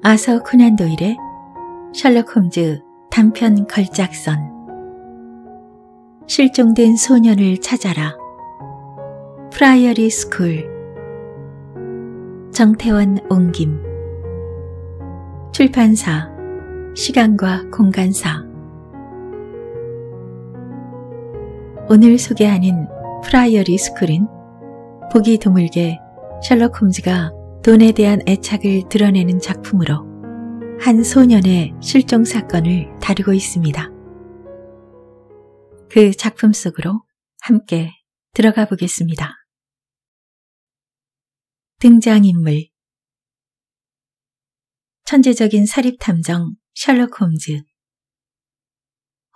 아서 코난 도일의 셜록 홈즈 단편 걸작선 실종된 소년을 찾아라 프라이어리 스쿨 정태원 옹김 출판사 시간과 공간사 오늘 소개하는 프라이어리 스쿨은 보기 드물게 셜록 홈즈가 돈에 대한 애착을 드러내는 작품으로 한 소년의 실종 사건을 다루고 있습니다. 그 작품 속으로 함께 들어가 보겠습니다. 등장인물 천재적인 사립탐정 셜록 홈즈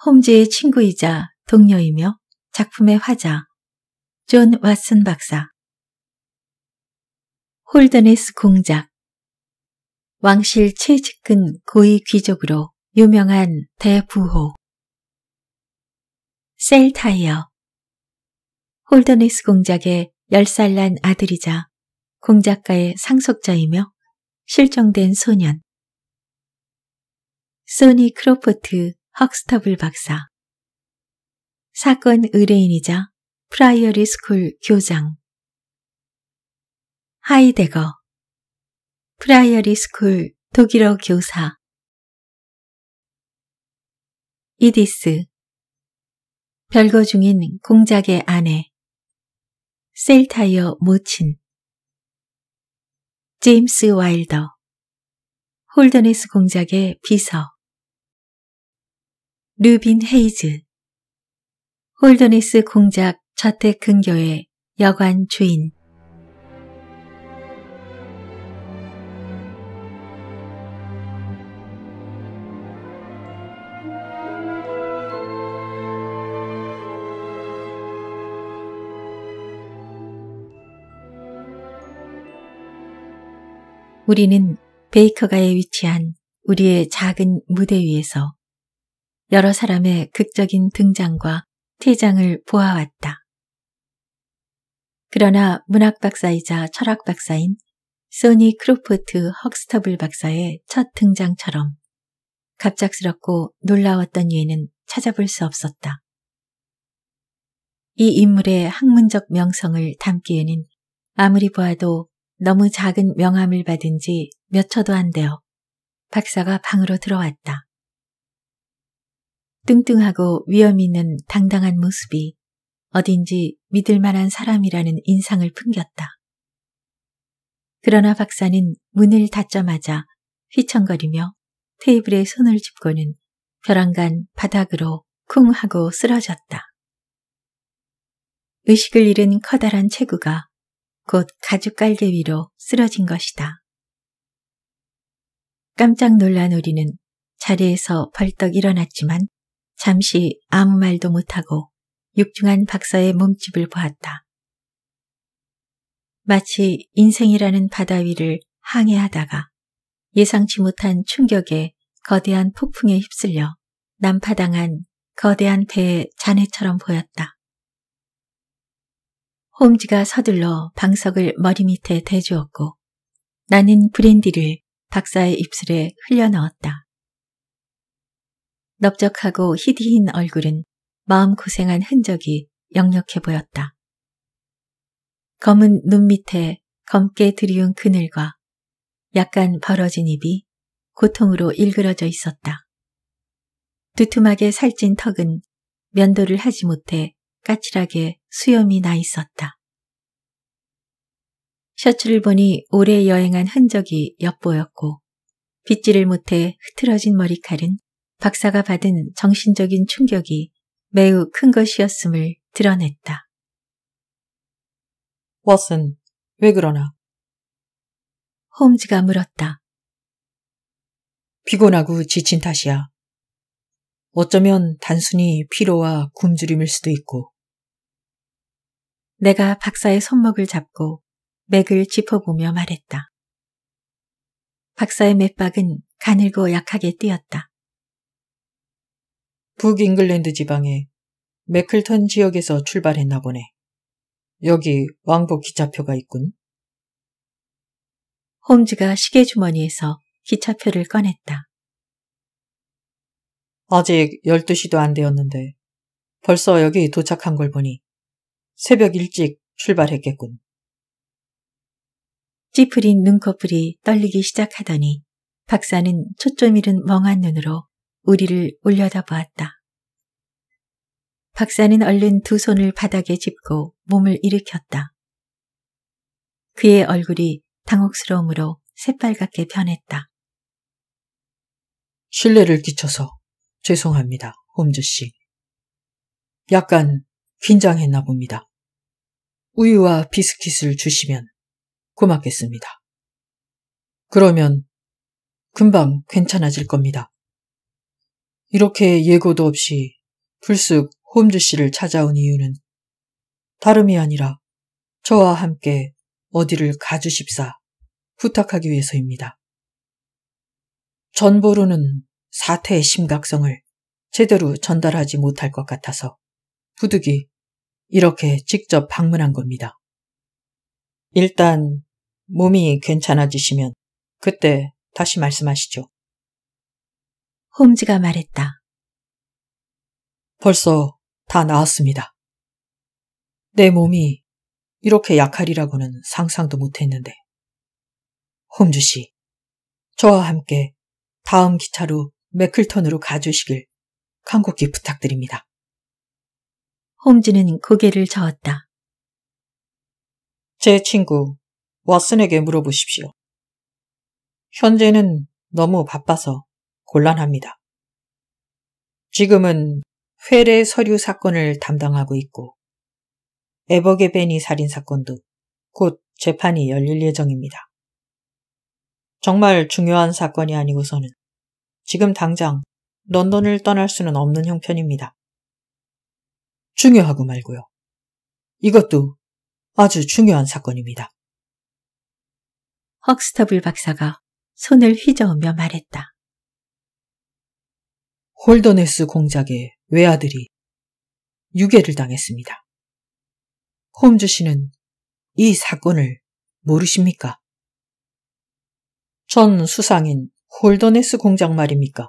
홈즈의 친구이자 동료이며 작품의 화자 존 왓슨 박사 홀더네스 공작 왕실 최측근 고위 귀족으로 유명한 대부호 셀타이어 홀더네스 공작의 10살 난 아들이자 공작가의 상속자이며 실종된 소년 소니 크로포트 헉스터블 박사 사건 의뢰인이자 프라이어리 스쿨 교장 하이데거 프라이어리 스쿨 독일어 교사 이디스 별거 중인 공작의 아내 셀타이어 모친 제임스 와일더 홀더네스 공작의 비서 루빈 헤이즈 홀더네스 공작 저택 근교의 여관 주인 우리는 베이커가에 위치한 우리의 작은 무대 위에서 여러 사람의 극적인 등장과 퇴장을 보아왔다. 그러나 문학 박사이자 철학 박사인 소니 크루포트 헉스터블 박사의 첫 등장처럼 갑작스럽고 놀라웠던 예는 찾아볼 수 없었다. 이 인물의 학문적 명성을 담기에는 아무리 보아도 너무 작은 명함을 받은 지 몇 초도 안 되어 박사가 방으로 들어왔다. 뚱뚱하고 위험 있는 당당한 모습이 어딘지 믿을 만한 사람이라는 인상을 풍겼다. 그러나 박사는 문을 닫자마자 휘청거리며 테이블에 손을 짚고는 벼랑간 바닥으로 쿵 하고 쓰러졌다. 의식을 잃은 커다란 체구가 곧 가죽 깔개 위로 쓰러진 것이다. 깜짝 놀란 우리는 자리에서 벌떡 일어났지만 잠시 아무 말도 못하고 육중한 박사의 몸집을 보았다. 마치 인생이라는 바다 위를 항해하다가 예상치 못한 충격에 거대한 폭풍에 휩쓸려 난파당한 거대한 배의 잔해처럼 보였다. 홈즈가 서둘러 방석을 머리 밑에 대주었고 나는 브랜디를 박사의 입술에 흘려넣었다. 넓적하고 희디인 얼굴은 마음고생한 흔적이 역력해 보였다. 검은 눈 밑에 검게 드리운 그늘과 약간 벌어진 입이 고통으로 일그러져 있었다. 두툼하게 살찐 턱은 면도를 하지 못해 까칠하게 수염이 나 있었다. 셔츠를 보니 오래 여행한 흔적이 엿보였고 빗질을 못해 흐트러진 머리칼은 박사가 받은 정신적인 충격이 매우 큰 것이었음을 드러냈다. 워슨, 왜 그러나? 홈즈가 물었다. 피곤하고 지친 탓이야. 어쩌면 단순히 피로와 굶주림일 수도 있고 내가 박사의 손목을 잡고 맥을 짚어보며 말했다. 박사의 맥박은 가늘고 약하게 뛰었다. 북잉글랜드 지방의 맥클턴 지역에서 출발했나 보네. 여기 왕복 기차표가 있군. 홈즈가 시계주머니에서 기차표를 꺼냈다. 아직 12시도 안 되었는데 벌써 여기 도착한 걸 보니 새벽 일찍 출발했겠군. 찌푸린 눈꺼풀이 떨리기 시작하더니 박사는 초점 잃은 멍한 눈으로 우리를 올려다보았다. 박사는 얼른 두 손을 바닥에 짚고 몸을 일으켰다. 그의 얼굴이 당혹스러움으로 새빨갛게 변했다. 신뢰를 끼쳐서 죄송합니다, 홈즈 씨. 약간 긴장했나 봅니다. 우유와 비스킷을 주시면 고맙겠습니다. 그러면 금방 괜찮아질 겁니다. 이렇게 예고도 없이 불쑥 홈즈 씨를 찾아온 이유는 다름이 아니라 저와 함께 어디를 가주십사 부탁하기 위해서입니다. 전보루는 사태의 심각성을 제대로 전달하지 못할 것 같아서 부득이 이렇게 직접 방문한 겁니다. 일단 몸이 괜찮아지시면 그때 다시 말씀하시죠. 홈즈가 말했다. 벌써 다 나았습니다. 내 몸이 이렇게 약하리라고는 상상도 못했는데. 홈즈 씨, 저와 함께 다음 기차로 맥클턴으로 가주시길 간곡히 부탁드립니다. 홈즈는 고개를 저었다. 제 친구 왓슨에게 물어보십시오. 현재는 너무 바빠서 곤란합니다. 지금은 회례 서류 사건을 담당하고 있고 에버게 베니 살인 사건도 곧 재판이 열릴 예정입니다. 정말 중요한 사건이 아니고서는 지금 당장 런던을 떠날 수는 없는 형편입니다. 중요하고 말고요. 이것도 아주 중요한 사건입니다. 헉스터블 박사가 손을 휘저으며 말했다. 홀더네스 공작의 외아들이 유괴를 당했습니다. 홈즈 씨는 이 사건을 모르십니까? 전 수상인 홀더네스 공작 말입니까?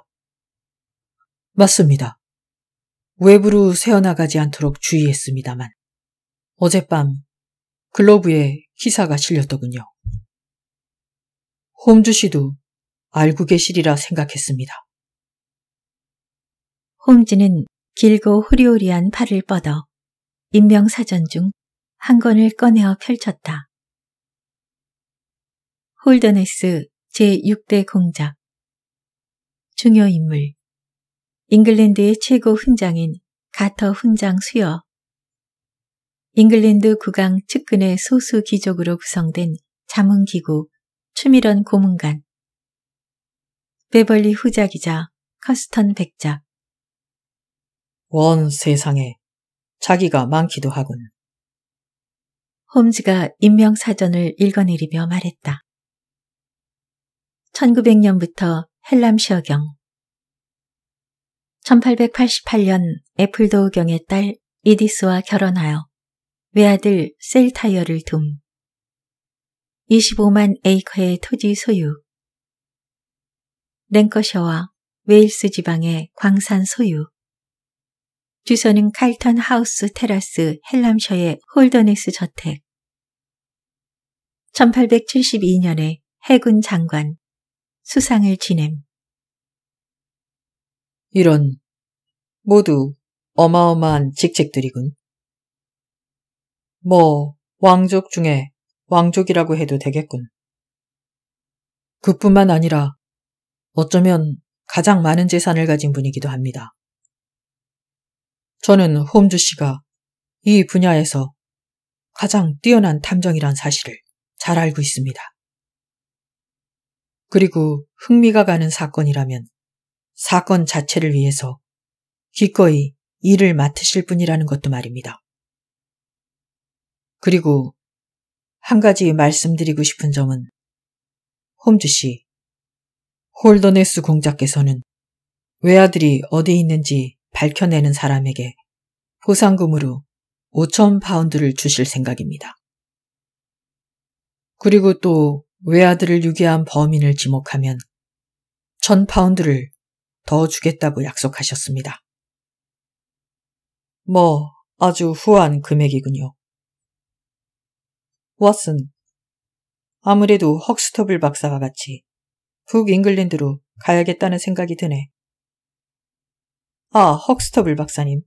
맞습니다. 외부로 새어나가지 않도록 주의했습니다만 어젯밤 글로브에 기사가 실렸더군요. 홈즈 씨도 알고 계시리라 생각했습니다. 홈즈는 길고 후리오리한 팔을 뻗어 인명사전 중 한 권을 꺼내어 펼쳤다. 홀더네스 제6대 공작 중요인물 잉글랜드의 최고 훈장인 가터 훈장 수여 잉글랜드 국왕 측근의 소수 귀족으로 구성된 자문기구 추미런 고문관 베벌리 후작이자 커스턴 백작 원 세상에 자기가 많기도 하군. 홈즈가 인명사전을 읽어내리며 말했다. 1900년부터 헬람시어경 1888년 애플도우 경의 딸 이디스와 결혼하여 외아들 셀타이어를 둠. 25만 에이커의 토지 소유. 랭커셔와 웨일스 지방의 광산 소유. 주소는 칼턴 하우스 테라스 헬람셔의 홀더네스 저택. 1872년에 해군 장관, 수상을 지냄. 이런, 모두 어마어마한 직책들이군. 뭐, 왕족 중에 왕족이라고 해도 되겠군. 그뿐만 아니라 어쩌면 가장 많은 재산을 가진 분이기도 합니다. 저는 홈즈 씨가 이 분야에서 가장 뛰어난 탐정이란 사실을 잘 알고 있습니다. 그리고 흥미가 가는 사건이라면 사건 자체를 위해서 기꺼이 일을 맡으실 분이라는 것도 말입니다. 그리고 한 가지 말씀드리고 싶은 점은 홈즈 씨, 홀더네스 공작께서는 외아들이 어디 있는지 밝혀내는 사람에게 보상금으로 5천 파운드를 주실 생각입니다. 그리고 또 외아들을 유기한 범인을 지목하면 천 파운드를 더 주겠다고 약속하셨습니다. 뭐, 아주 후한 금액이군요. 왓슨, 아무래도 헉스터블 박사와 같이 북잉글랜드로 가야겠다는 생각이 드네. 아, 헉스터블 박사님.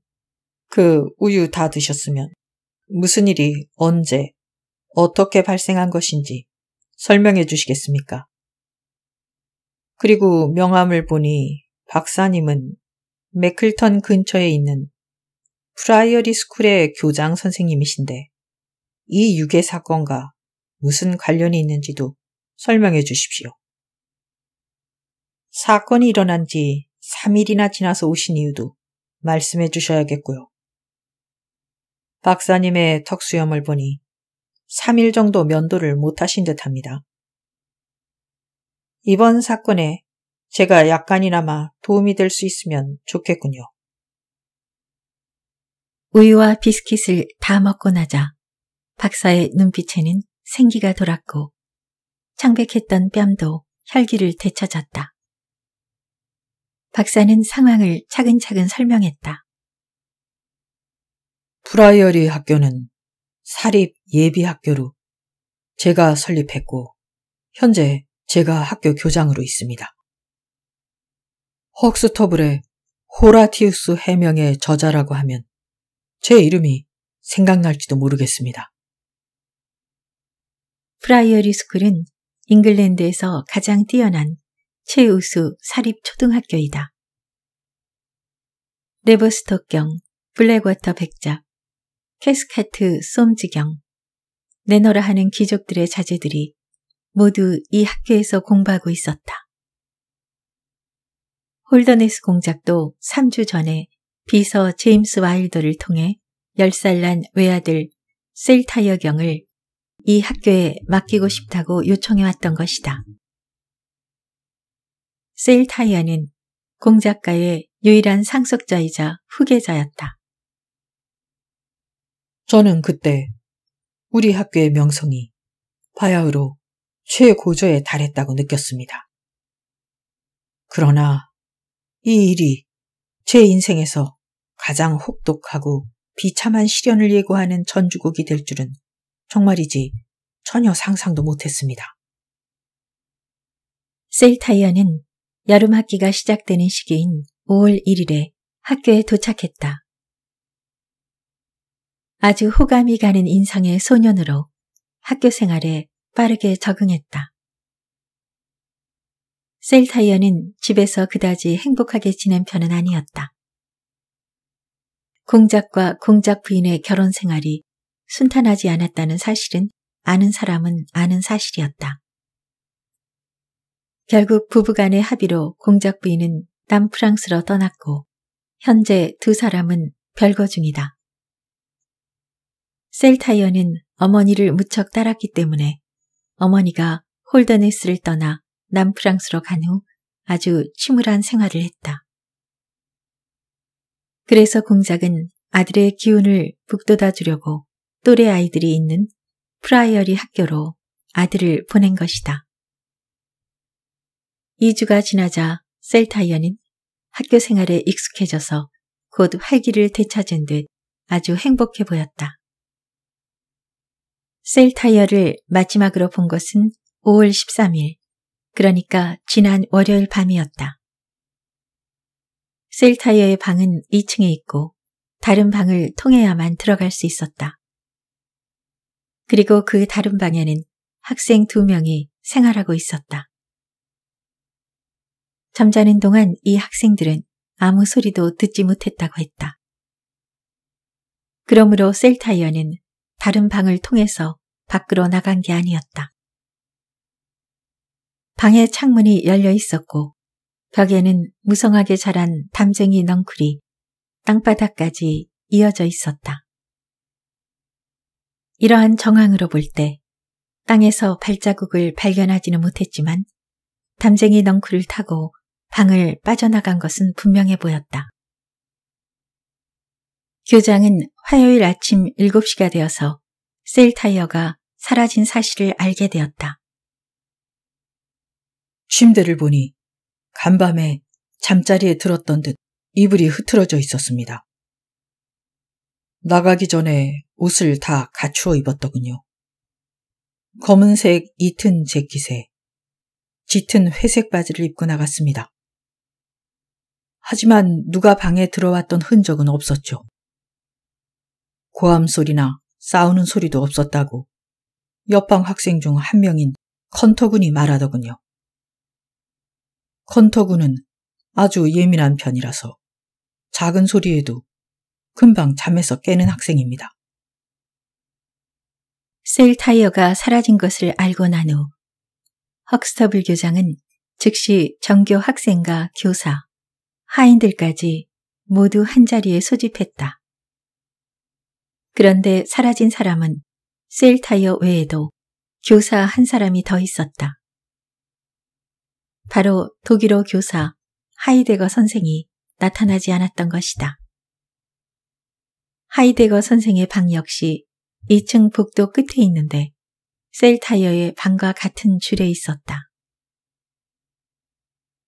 그 우유 다 드셨으면 무슨 일이 언제 어떻게 발생한 것인지 설명해 주시겠습니까? 그리고 명함을 보니 박사님은 맥클턴 근처에 있는 프라이어리 스쿨의 교장 선생님이신데 이 유괴 사건과 무슨 관련이 있는지도 설명해 주십시오. 사건이 일어난 지 3일이나 지나서 오신 이유도 말씀해 주셔야겠고요. 박사님의 턱수염을 보니 3일 정도 면도를 못하신 듯합니다. 이번 사건에 제가 약간이나마 도움이 될 수 있으면 좋겠군요. 우유와 비스킷을 다 먹고 나자 박사의 눈빛에는 생기가 돌았고 창백했던 뺨도 혈기를 되찾았다. 박사는 상황을 차근차근 설명했다. 프라이어리 학교는 사립 예비 학교로 제가 설립했고 현재 제가 학교 교장으로 있습니다. 헉스터블의 호라티우스 해명의 저자라고 하면 제 이름이 생각날지도 모르겠습니다. 프라이어리스 쿨은 잉글랜드에서 가장 뛰어난 최우수 사립초등학교이다. 레버스터경, 블랙워터 백작, 캐스카트 솜지경 내너라 하는 귀족들의 자제들이 모두 이 학교에서 공부하고 있었다. 홀더네스 공작도 3주 전에 비서 제임스 와일더를 통해 10살 난 외아들 셀타이어 경을 이 학교에 맡기고 싶다고 요청해왔던 것이다. 셀타이어는 공작가의 유일한 상속자이자 후계자였다. 저는 그때 우리 학교의 명성이 바야흐로 최고조에 달했다고 느꼈습니다. 그러나 이 일이 제 인생에서 가장 혹독하고 비참한 시련을 예고하는 전주국이될 줄은 정말이지 전혀 상상도 못했습니다. 셀타이어는 여름 학기가 시작되는 시기인 5월 1일에 학교에 도착했다. 아주 호감이 가는 인상의 소년으로 학교 생활에 빠르게 적응했다. 셀타이어는 집에서 그다지 행복하게 지낸 편은 아니었다. 공작과 공작 부인의 결혼 생활이 순탄하지 않았다는 사실은 아는 사람은 아는 사실이었다. 결국 부부간의 합의로 공작 부인은 남프랑스로 떠났고 현재 두 사람은 별거 중이다. 셀타이어는 어머니를 무척 따랐기 때문에 어머니가 홀더네스를 떠나 남프랑스로 간 후 아주 침울한 생활을 했다. 그래서 공작은 아들의 기운을 북돋아 주려고 또래 아이들이 있는 프라이어리 학교로 아들을 보낸 것이다. 2주가 지나자 셀타이어는 학교 생활에 익숙해져서 곧 활기를 되찾은 듯 아주 행복해 보였다. 셀타이어를 마지막으로 본 것은 5월 13일 그러니까 지난 월요일 밤이었다. 셀타이어의 방은 2층에 있고 다른 방을 통해야만 들어갈 수 있었다. 그리고 그 다른 방에는 학생 두 명이 생활하고 있었다. 잠자는 동안 이 학생들은 아무 소리도 듣지 못했다고 했다. 그러므로 셀타이어는 다른 방을 통해서 밖으로 나간 게 아니었다. 방의 창문이 열려 있었고 벽에는 무성하게 자란 담쟁이 넝쿨이 땅바닥까지 이어져 있었다. 이러한 정황으로 볼 때 땅에서 발자국을 발견하지는 못했지만 담쟁이 넝쿨을 타고 방을 빠져나간 것은 분명해 보였다. 교장은 화요일 아침 7시가 되어서 셀 타이어가 사라진 사실을 알게 되었다. 침대를 보니 간밤에 잠자리에 들었던 듯 이불이 흐트러져 있었습니다. 나가기 전에 옷을 다 갖추어 입었더군요. 검은색 이튼 재킷에 짙은 회색 바지를 입고 나갔습니다. 하지만 누가 방에 들어왔던 흔적은 없었죠. 고함 소리나 싸우는 소리도 없었다고 옆방 학생 중 한 명인 컨터군이 말하더군요. 컨터군은 아주 예민한 편이라서 작은 소리에도 금방 잠에서 깨는 학생입니다. 셀 타이어가 사라진 것을 알고 난 후 헉스터블 교장은 즉시 정교 학생과 교사, 하인들까지 모두 한자리에 소집했다. 그런데 사라진 사람은 셀 타이어 외에도 교사 한 사람이 더 있었다. 바로 독일어 교사 하이데거 선생이 나타나지 않았던 것이다. 하이데거 선생의 방 역시 2층 복도 끝에 있는데 셀 타이어의 방과 같은 줄에 있었다.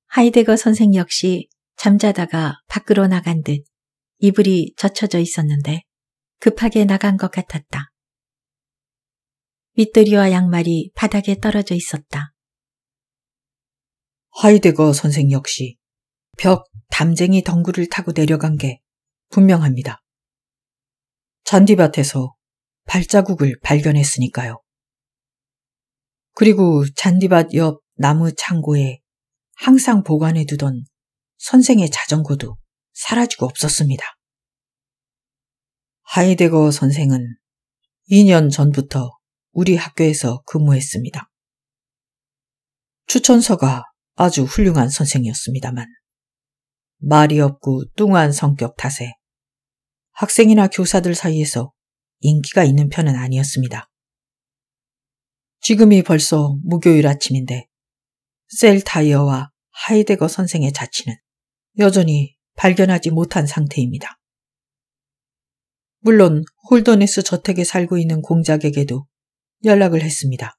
하이데거 선생 역시 잠자다가 밖으로 나간 듯 이불이 젖혀져 있었는데 급하게 나간 것 같았다. 윗도리와 양말이 바닥에 떨어져 있었다. 하이데거 선생 역시 벽 담쟁이 덩굴을 타고 내려간 게 분명합니다. 잔디밭에서 발자국을 발견했으니까요. 그리고 잔디밭 옆 나무 창고에 항상 보관해 두던 선생의 자전거도 사라지고 없었습니다. 하이데거 선생은 2년 전부터 우리 학교에서 근무했습니다. 추천서가 아주 훌륭한 선생이었습니다만 말이 없고 뚱한 성격 탓에 학생이나 교사들 사이에서 인기가 있는 편은 아니었습니다. 지금이 벌써 목요일 아침인데 셀 타이어와 하이데거 선생의 자취는 여전히 발견하지 못한 상태입니다. 물론 홀더네스 저택에 살고 있는 공작에게도 연락을 했습니다.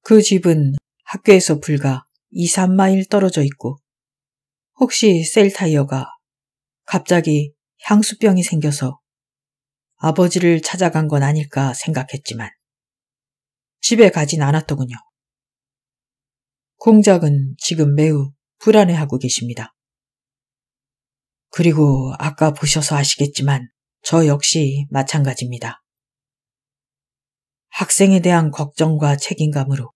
그 집은 학교에서 불과 2, 3마일 떨어져 있고 혹시 셀 타이어가 갑자기 향수병이 생겨서 아버지를 찾아간 건 아닐까 생각했지만 집에 가진 않았더군요. 공작은 지금 매우 불안해하고 계십니다. 그리고 아까 보셔서 아시겠지만 저 역시 마찬가지입니다. 학생에 대한 걱정과 책임감으로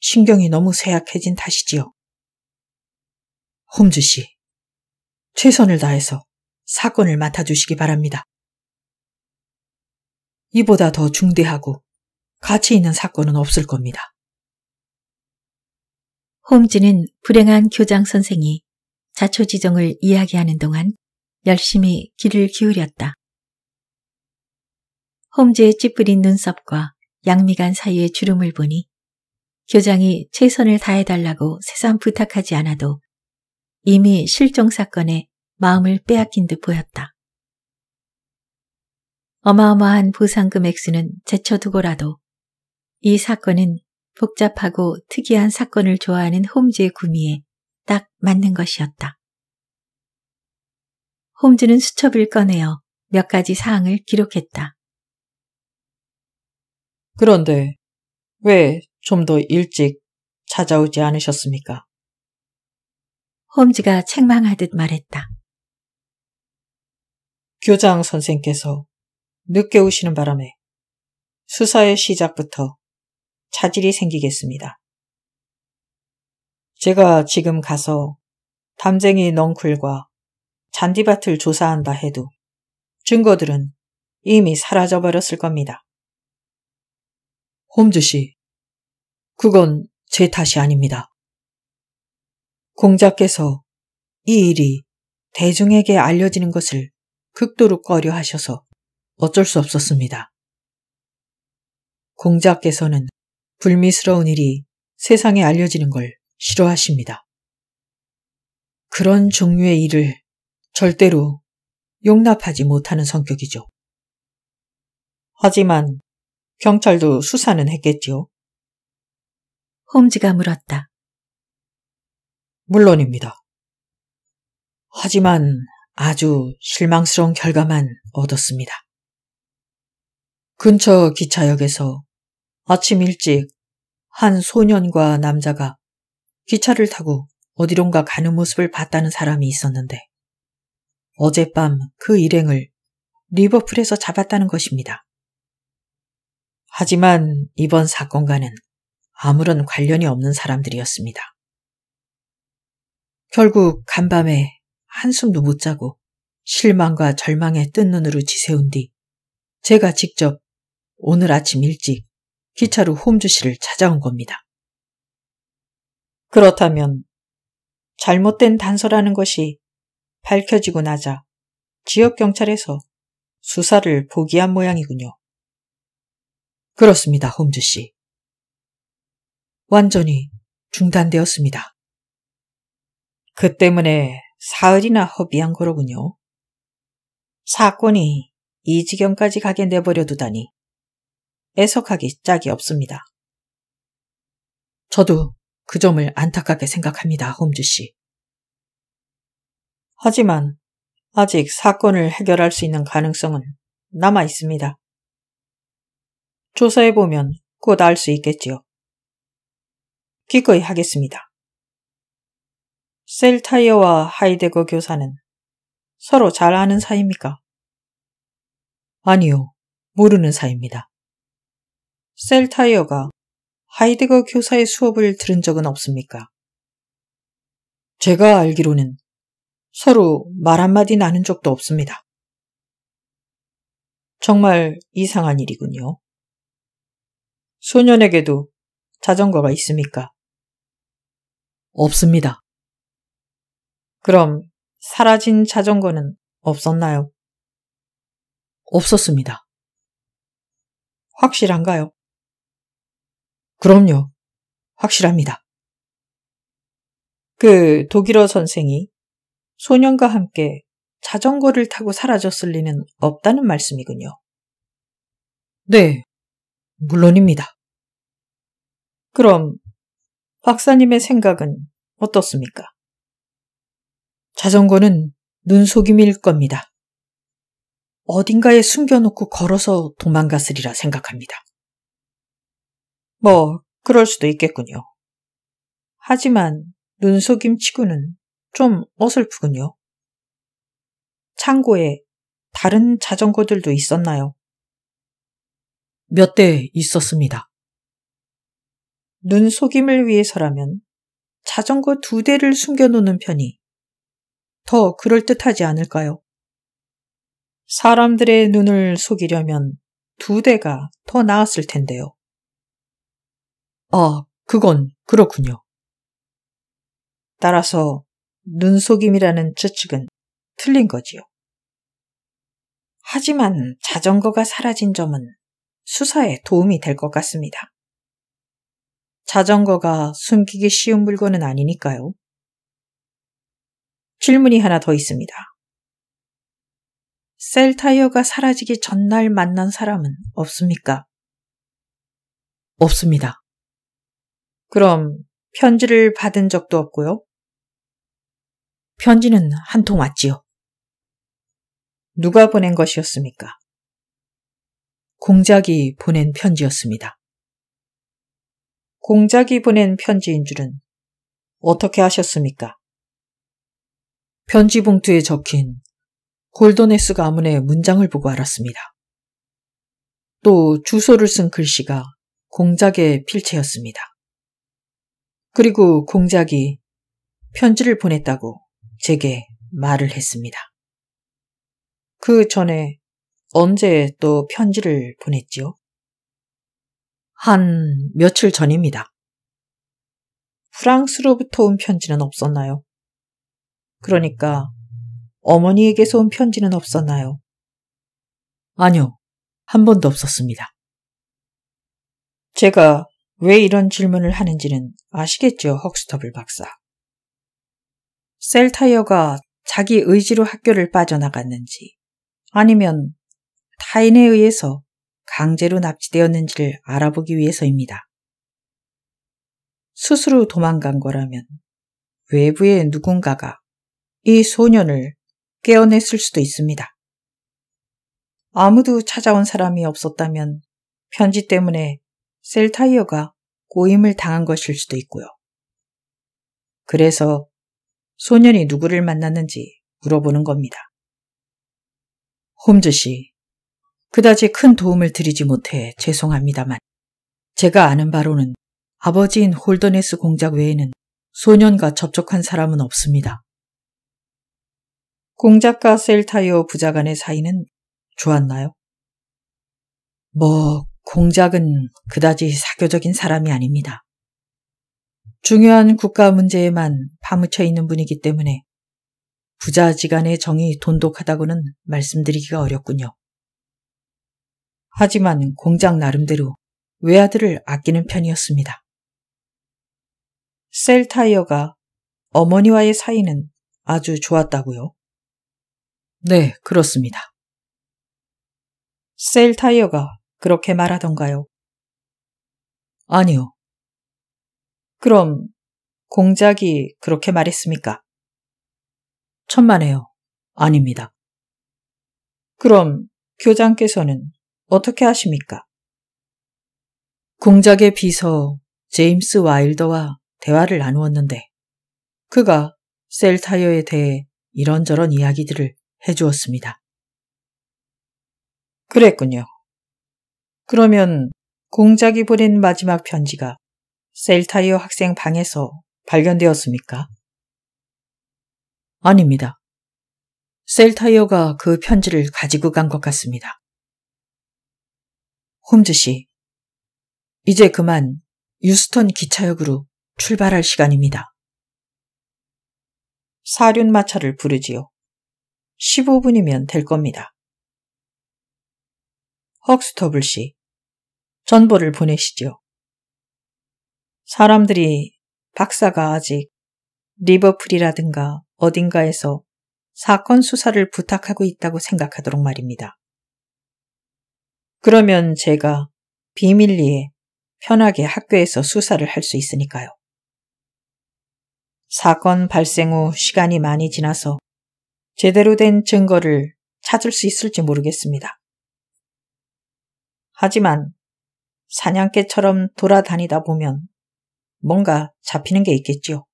신경이 너무 쇠약해진 탓이지요. 홈즈 씨, 최선을 다해서 사건을 맡아주시기 바랍니다. 이보다 더 중대하고 가치 있는 사건은 없을 겁니다. 홈즈는 불행한 교장 선생이 자초지정을 이야기하는 동안 열심히 귀를 기울였다. 홈즈의 찌푸린 눈썹과 양미간 사이의 주름을 보니 교장이 최선을 다해달라고 새삼 부탁하지 않아도 이미 실종 사건에 마음을 빼앗긴 듯 보였다. 어마어마한 보상금 액수는 제쳐두고라도 이 사건은 복잡하고 특이한 사건을 좋아하는 홈즈의 구미에 딱 맞는 것이었다. 홈즈는 수첩을 꺼내어 몇 가지 사항을 기록했다. 그런데 왜 좀더 일찍 찾아오지 않으셨습니까? 홈즈가 책망하듯 말했다. 교장 선생께서 늦게 오시는 바람에 수사의 시작부터 차질이 생기겠습니다. 제가 지금 가서 담쟁이 넝쿨과 잔디밭을 조사한다 해도 증거들은 이미 사라져버렸을 겁니다. 홈즈 씨, 그건 제 탓이 아닙니다. 공자께서 이 일이 대중에게 알려지는 것을 극도로 꺼려 하셔서 어쩔 수 없었습니다. 공자께서는 불미스러운 일이 세상에 알려지는 걸 싫어하십니다. 그런 종류의 일을 절대로 용납하지 못하는 성격이죠. 하지만 경찰도 수사는 했겠지요. 홈즈가 물었다. 물론입니다. 하지만 아주 실망스러운 결과만 얻었습니다. 근처 기차역에서 아침 일찍 한 소년과 남자가 기차를 타고 어디론가 가는 모습을 봤다는 사람이 있었는데 어젯밤 그 일행을 리버풀에서 잡았다는 것입니다. 하지만 이번 사건과는 아무런 관련이 없는 사람들이었습니다. 결국 간밤에 한숨도 못 자고 실망과 절망의 뜬 눈으로 지새운 뒤 제가 직접 오늘 아침 일찍 기차로 홈즈 씨를 찾아온 겁니다. 그렇다면 잘못된 단서라는 것이 밝혀지고 나자 지역 경찰에서 수사를 포기한 모양이군요. 그렇습니다, 홈즈 씨. 완전히 중단되었습니다. 그 때문에 사흘이나 허비한 거로군요. 사건이 이 지경까지 가게 내버려 두다니 애석하기 짝이 없습니다. 저도 그 점을 안타깝게 생각합니다, 홈즈 씨. 하지만 아직 사건을 해결할 수 있는 가능성은 남아 있습니다. 조사해보면 곧 알 수 있겠지요. 기꺼이 하겠습니다. 셀타이어와 하이데거 교사는 서로 잘 아는 사이입니까? 아니요, 모르는 사이입니다. 셀타이어가 하이데거 교사의 수업을 들은 적은 없습니까? 제가 알기로는 서로 말 한마디 나눈 적도 없습니다. 정말 이상한 일이군요. 소년에게도 자전거가 있습니까? 없습니다. 그럼 사라진 자전거는 없었나요? 없었습니다. 확실한가요? 그럼요. 확실합니다. 그 독일어 선생이 소년과 함께 자전거를 타고 사라졌을 리는 없다는 말씀이군요. 네, 물론입니다. 그럼 박사님의 생각은 어떻습니까? 자전거는 눈속임일 겁니다. 어딘가에 숨겨놓고 걸어서 도망갔으리라 생각합니다. 뭐, 그럴 수도 있겠군요. 하지만 눈속임 치고는 좀 어설프군요. 창고에 다른 자전거들도 있었나요? 몇 대 있었습니다. 눈 속임을 위해서라면 자전거 두 대를 숨겨놓는 편이 더 그럴듯하지 않을까요? 사람들의 눈을 속이려면 두 대가 더 나았을 텐데요. 아, 그건 그렇군요. 따라서 눈 속임이라는 추측은 틀린 거지요. 하지만 자전거가 사라진 점은 수사에 도움이 될 것 같습니다. 자전거가 숨기기 쉬운 물건은 아니니까요. 질문이 하나 더 있습니다. 셀 타이어가 사라지기 전날 만난 사람은 없습니까? 없습니다. 그럼 편지를 받은 적도 없고요? 편지는 한 통 왔지요. 누가 보낸 것이었습니까? 공작이 보낸 편지였습니다. 공작이 보낸 편지인 줄은 어떻게 하셨습니까? 편지 봉투에 적힌 골도네스 가문의 문장을 보고 알았습니다. 또 주소를 쓴 글씨가 공작의 필체였습니다. 그리고 공작이 편지를 보냈다고 제게 말을 했습니다. 그 전에 언제 또 편지를 보냈지요? 한 며칠 전입니다. 프랑스로부터 온 편지는 없었나요? 그러니까 어머니에게서 온 편지는 없었나요? 아니요. 한 번도 없었습니다. 제가 왜 이런 질문을 하는지는 아시겠죠, 헉스터블 박사. 셀타이어가 자기 의지로 학교를 빠져나갔는지 아니면 타인에 의해서 강제로 납치되었는지를 알아보기 위해서입니다. 스스로 도망간 거라면 외부의 누군가가 이 소년을 깨어냈을 수도 있습니다. 아무도 찾아온 사람이 없었다면 편지 때문에 셀타이어가 고임을 당한 것일 수도 있고요. 그래서 소년이 누구를 만났는지 물어보는 겁니다. 홈즈 씨, 그다지 큰 도움을 드리지 못해 죄송합니다만 제가 아는 바로는 아버지인 홀더네스 공작 외에는 소년과 접촉한 사람은 없습니다. 공작과 셀타이어 부자 간의 사이는 좋았나요? 뭐, 공작은 그다지 사교적인 사람이 아닙니다. 중요한 국가 문제에만 파묻혀 있는 분이기 때문에 부자지간의 정이 돈독하다고는 말씀드리기가 어렵군요. 하지만 공장 나름대로 외아들을 아끼는 편이었습니다. 셀타이어가 어머니와의 사이는 아주 좋았다고요? 네, 그렇습니다. 셀타이어가 그렇게 말하던가요? 아니요. 그럼 공작이 그렇게 말했습니까? 천만에요. 아닙니다. 그럼 교장께서는 어떻게 하십니까? 궁작의 비서 제임스 와일더와 대화를 나누었는데 그가 셀타이어에 대해 이런저런 이야기들을 해주었습니다. 그랬군요. 그러면 공작이 보낸 마지막 편지가 셀타이어 학생 방에서 발견되었습니까? 아닙니다. 셀타이어가 그 편지를 가지고 간 것 같습니다. 홈즈 씨. 이제 그만 유스턴 기차역으로 출발할 시간입니다. 사륜마차를 부르지요. 15분이면 될 겁니다. 헉스터블 씨. 전보를 보내시지요. 사람들이 박사가 아직 리버풀이라든가 어딘가에서 사건 수사를 부탁하고 있다고 생각하도록 말입니다. 그러면 제가 비밀리에 편하게 학교에서 수사를 할 수 있으니까요. 사건 발생 후 시간이 많이 지나서 제대로 된 증거를 찾을 수 있을지 모르겠습니다. 하지만 사냥개처럼 돌아다니다 보면 뭔가 잡히는 게 있겠지요.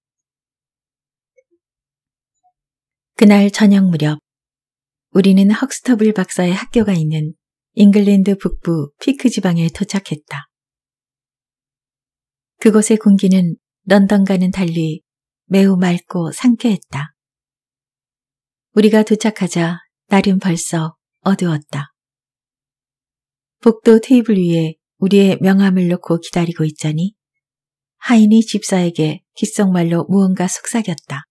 그날 저녁 무렵 우리는 헉스터블 박사의 학교가 있는 잉글랜드 북부 피크 지방에 도착했다. 그곳의 공기는 런던과는 달리 매우 맑고 상쾌했다. 우리가 도착하자 날은 벌써 어두웠다. 복도 테이블 위에 우리의 명함을 놓고 기다리고 있자니 하인이 집사에게 귓속말로 무언가 속삭였다.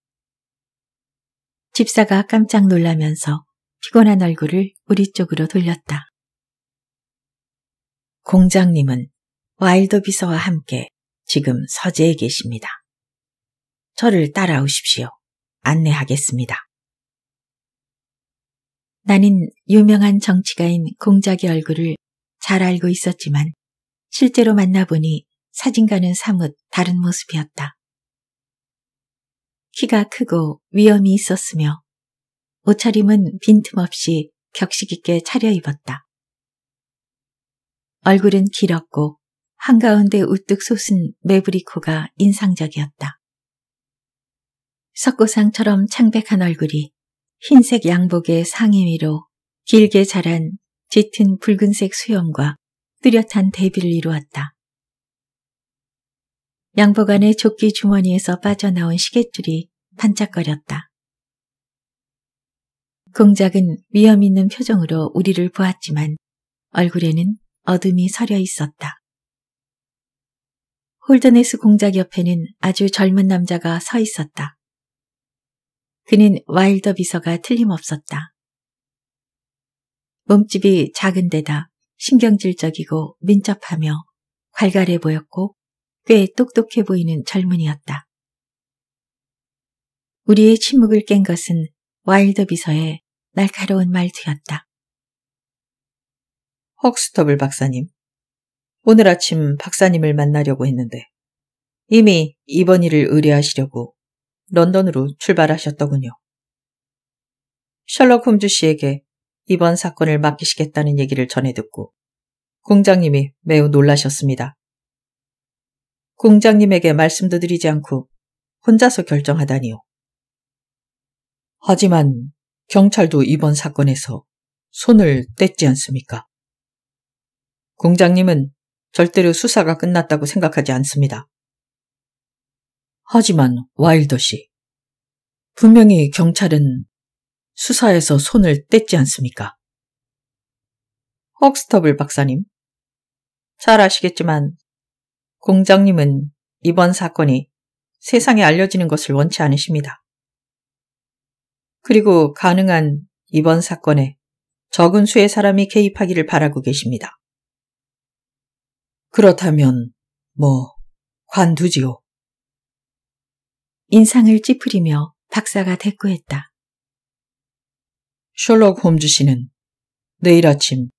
집사가 깜짝 놀라면서 피곤한 얼굴을 우리 쪽으로 돌렸다. 공장님은 와일드비서와 함께 지금 서재에 계십니다. 저를 따라오십시오. 안내하겠습니다. 나는 유명한 정치가인 공작의 얼굴을 잘 알고 있었지만 실제로 만나보니 사진과는 사뭇 다른 모습이었다. 키가 크고 위험이 있었으며 옷차림은 빈틈없이 격식 있게 차려입었다. 얼굴은 길었고 한가운데 우뚝 솟은 매브리코가 인상적이었다. 석고상처럼 창백한 얼굴이 흰색 양복의 상의 위로 길게 자란 짙은 붉은색 수염과 뚜렷한 대비를 이루었다. 양복 안의 조끼 주머니에서 빠져나온 시계줄이 반짝거렸다. 공작은 위험 있는 표정으로 우리를 보았지만 얼굴에는 어둠이 서려 있었다. 홀드네스 공작 옆에는 아주 젊은 남자가 서 있었다. 그는 와일더 비서가 틀림없었다. 몸집이 작은 데다 신경질적이고 민첩하며 괄괄해 보였고 꽤 똑똑해 보이는 젊은이였다. 우리의 침묵을 깬 것은 와일더 비서의 날카로운 말투였다. 헉스터블 박사님. 오늘 아침 박사님을 만나려고 했는데 이미 이번 일을 의뢰하시려고 런던으로 출발하셨더군요. 셜록 홈즈 씨에게 이번 사건을 맡기시겠다는 얘기를 전해 듣고 공장님이 매우 놀라셨습니다. 공장님에게 말씀도 드리지 않고 혼자서 결정하다니요. 하지만 경찰도 이번 사건에서 손을 뗐지 않습니까? 공장님은 절대로 수사가 끝났다고 생각하지 않습니다. 하지만 와일더 씨, 분명히 경찰은 수사에서 손을 뗐지 않습니까? 헉스터블 박사님, 잘 아시겠지만 공장님은 이번 사건이 세상에 알려지는 것을 원치 않으십니다. 그리고 가능한 이번 사건에 적은 수의 사람이 개입하기를 바라고 계십니다. 그렇다면 뭐 관두지요. 인상을 찌푸리며 박사가 대꾸했다. 셜록 홈즈 씨는 내일 아침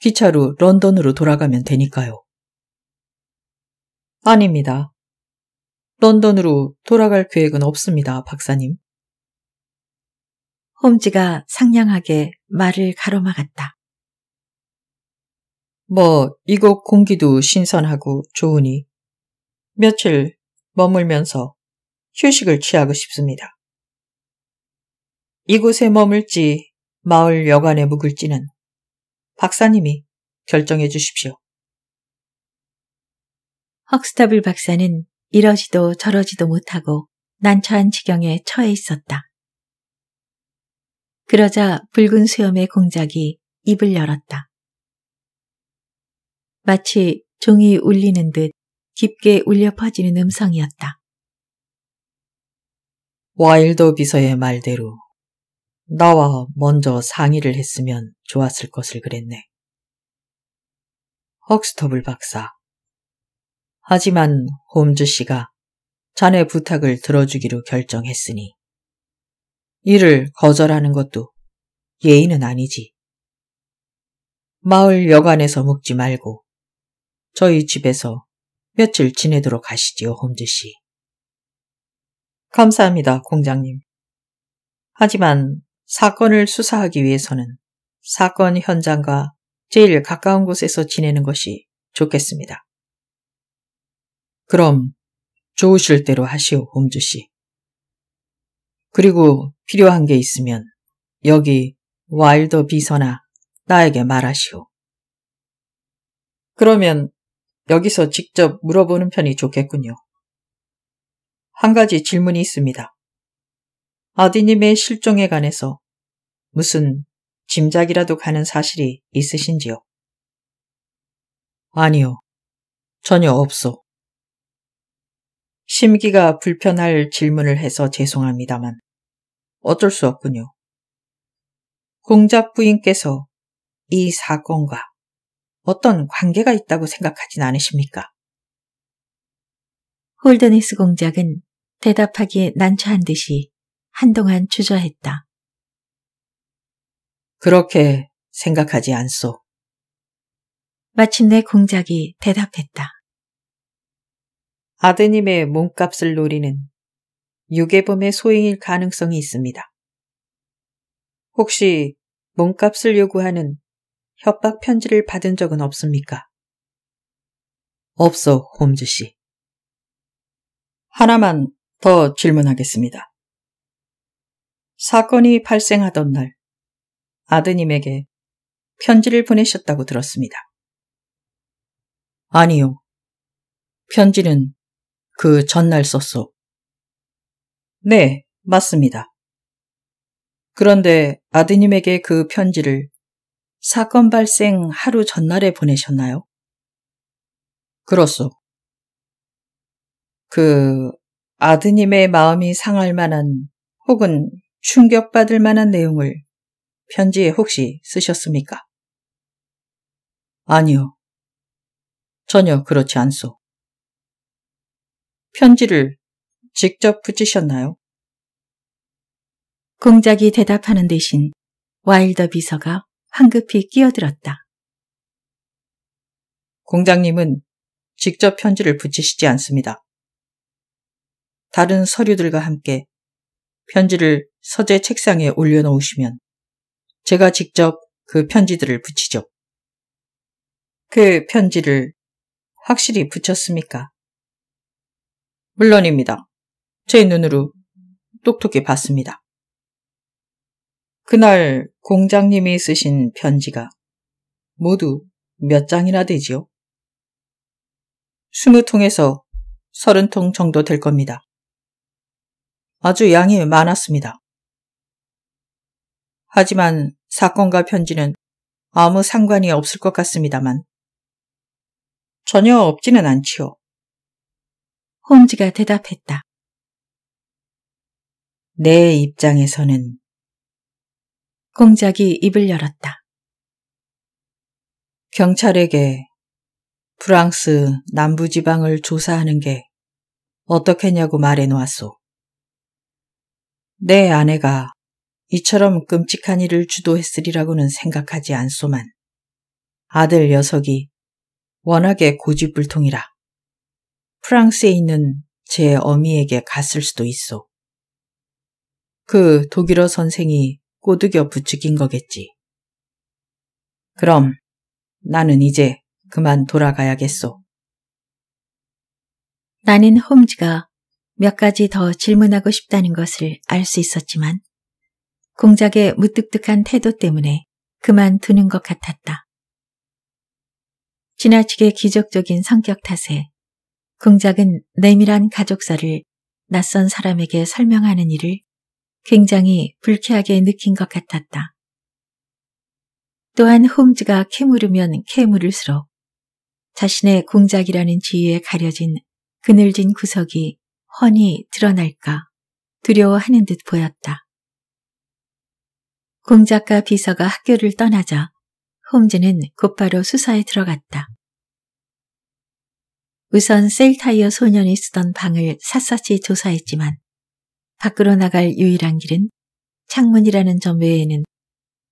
기차로 런던으로 돌아가면 되니까요. 아닙니다. 런던으로 돌아갈 계획은 없습니다, 박사님. 홈즈가 상냥하게 말을 가로막았다. 뭐 이곳 공기도 신선하고 좋으니 며칠 머물면서 휴식을 취하고 싶습니다. 이곳에 머물지 마을 여관에 묵을지는 박사님이 결정해 주십시오. 헉스타블 박사는 이러지도 저러지도 못하고 난처한 지경에 처해 있었다. 그러자 붉은 수염의 공작이 입을 열었다. 마치 종이 울리는 듯 깊게 울려 퍼지는 음성이었다. 와일더 비서의 말대로 나와 먼저 상의를 했으면 좋았을 것을 그랬네. 헉스터블 박사. 하지만 홈즈 씨가 자네 부탁을 들어주기로 결정했으니 이를 거절하는 것도 예의는 아니지. 마을 여관에서 묵지 말고 저희 집에서 며칠 지내도록 하시지요, 홈즈 씨. 감사합니다, 공장님. 하지만 사건을 수사하기 위해서는 사건 현장과 제일 가까운 곳에서 지내는 것이 좋겠습니다. 그럼 좋으실 대로 하시오, 홈즈 씨. 그리고 필요한 게 있으면 여기 와일더 비서나 나에게 말하시오. 그러면 여기서 직접 물어보는 편이 좋겠군요. 한 가지 질문이 있습니다. 아디님의 실종에 관해서 무슨 짐작이라도 가는 사실이 있으신지요? 아니요. 전혀 없소. 심기가 불편할 질문을 해서 죄송합니다만 어쩔 수 없군요. 공작 부인께서 이 사건과 어떤 관계가 있다고 생각하진 않으십니까? 홀드니스 공작은 대답하기에 난처한 듯이 한동안 주저했다. 그렇게 생각하지 않소. 마침내 공작이 대답했다. 아드님의 몸값을 노리는 유괴범의 소행일 가능성이 있습니다. 혹시 몸값을 요구하는 협박 편지를 받은 적은 없습니까? 없어, 홈즈 씨. 하나만 더 질문하겠습니다. 사건이 발생하던 날, 아드님에게 편지를 보내셨다고 들었습니다. 아니요. 편지는 그 전날 썼소. 네, 맞습니다. 그런데 아드님에게 그 편지를 사건 발생 하루 전날에 보내셨나요? 그렇소. 그 아드님의 마음이 상할 만한 혹은 충격받을 만한 내용을 편지에 혹시 쓰셨습니까? 아니요. 전혀 그렇지 않소. 편지를 직접 붙이셨나요? 공작이 대답하는 대신 와일더 비서가 황급히 끼어들었다. 공장님은 직접 편지를 붙이시지 않습니다. 다른 서류들과 함께 편지를 서재 책상에 올려놓으시면 제가 직접 그 편지들을 붙이죠. 그 편지를 확실히 붙였습니까? 물론입니다. 제 눈으로 똑똑히 봤습니다. 그날 공장님이 쓰신 편지가 모두 몇 장이나 되지요? 스무 통에서 서른 통 정도 될 겁니다. 아주 양이 많았습니다. 하지만 사건과 편지는 아무 상관이 없을 것 같습니다만. 전혀 없지는 않지요. 홈즈가 대답했다. 내 입장에서는 공작이 입을 열었다. 경찰에게 프랑스 남부지방을 조사하는 게 어떻겠냐고 말해 놓았소. 내 아내가 이처럼 끔찍한 일을 주도했으리라고는 생각하지 않소만 아들 녀석이 워낙에 고집불통이라 프랑스에 있는 제 어미에게 갔을 수도 있어그 독일어 선생이 꼬드겨 부추긴 거겠지. 그럼 나는 이제 그만 돌아가야겠소. 나는 홈즈가 몇 가지 더 질문하고 싶다는 것을 알 수 있었지만 공작의 무뚝뚝한 태도 때문에 그만두는 것 같았다. 지나치게 기적적인 성격 탓에 공작은 내밀한 가족사를 낯선 사람에게 설명하는 일을 굉장히 불쾌하게 느낀 것 같았다. 또한 홈즈가 캐물으면 캐물을수록 자신의 공작이라는 지위에 가려진 그늘진 구석이 훤히 드러날까 두려워하는 듯 보였다. 공작과 비서가 학교를 떠나자 홈즈는 곧바로 수사에 들어갔다. 우선 셀타이어 소년이 쓰던 방을 샅샅이 조사했지만 밖으로 나갈 유일한 길은 창문이라는 점 외에는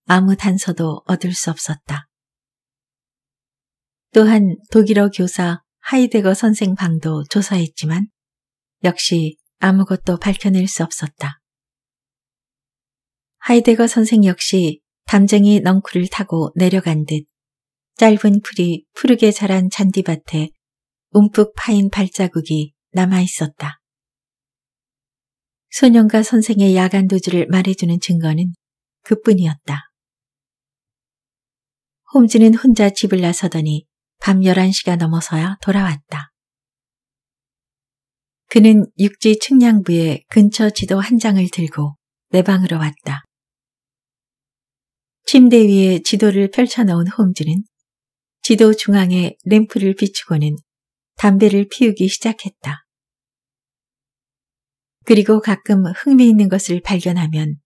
아무 단서도 얻을 수 없었다. 또한 독일어 교사 하이데거 선생 방도 조사했지만 역시 아무것도 밝혀낼 수 없었다. 하이데거 선생 역시 담쟁이 넝쿨을 타고 내려간 듯 짧은 풀이 푸르게 자란 잔디밭에 움푹 파인 발자국이 남아 있었다. 소년과 선생의 야간 도주를 말해주는 증거는 그뿐이었다. 홈즈는 혼자 집을 나서더니 밤 11시가 넘어서야 돌아왔다. 그는 육지 측량부에 근처 지도 한 장을 들고 내 방으로 왔다. 침대 위에 지도를 펼쳐놓은 홈즈는 지도 중앙에 램프를 비추고는 담배를 피우기 시작했다. 그리고 가끔 흥미있는 것을 발견하면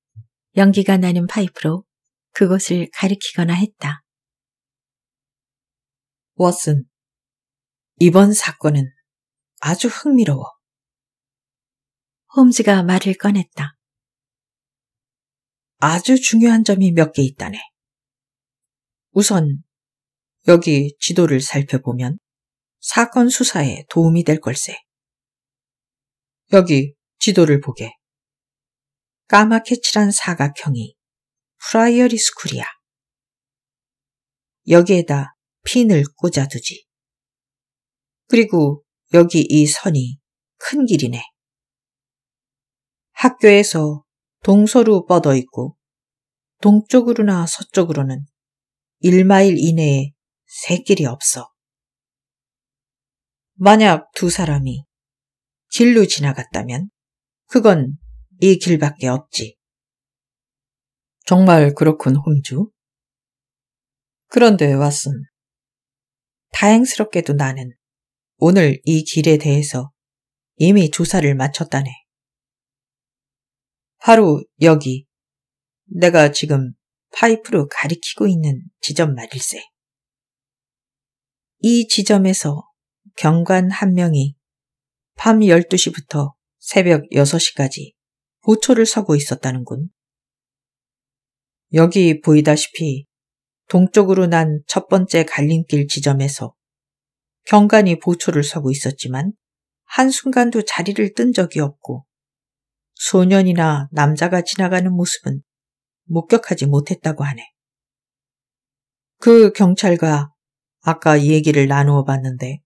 연기가 나는 파이프로 그곳을 가리키거나 했다. 워슨, 이번 사건은 아주 흥미로워. 홈즈가 말을 꺼냈다. 아주 중요한 점이 몇 개 있다네. 우선 여기 지도를 살펴보면 사건 수사에 도움이 될 걸세. 여기 지도를 보게. 까맣게 칠한 사각형이 프라이어리 스쿨이야. 여기에다 핀을 꽂아두지. 그리고 여기 이 선이 큰 길이네. 학교에서 동서로 뻗어 있고 동쪽으로나 서쪽으로는 1마일 이내에 새 길이 없어. 만약 두 사람이 길로 지나갔다면 그건 이 길밖에 없지. 정말 그렇군, 홈주. 그런데 왓슨. 다행스럽게도 나는 오늘 이 길에 대해서 이미 조사를 마쳤다네. 하루 여기. 내가 지금 파이프로 가리키고 있는 지점 말일세. 이 지점에서 경관 한 명이 밤 12시부터 새벽 6시까지 보초를 서고 있었다는군. 여기 보이다시피 동쪽으로 난 첫 번째 갈림길 지점에서 경관이 보초를 서고 있었지만 한순간도 자리를 뜬 적이 없고 소년이나 남자가 지나가는 모습은 목격하지 못했다고 하네. 그 경찰과 아까 얘기를 나누어 봤는데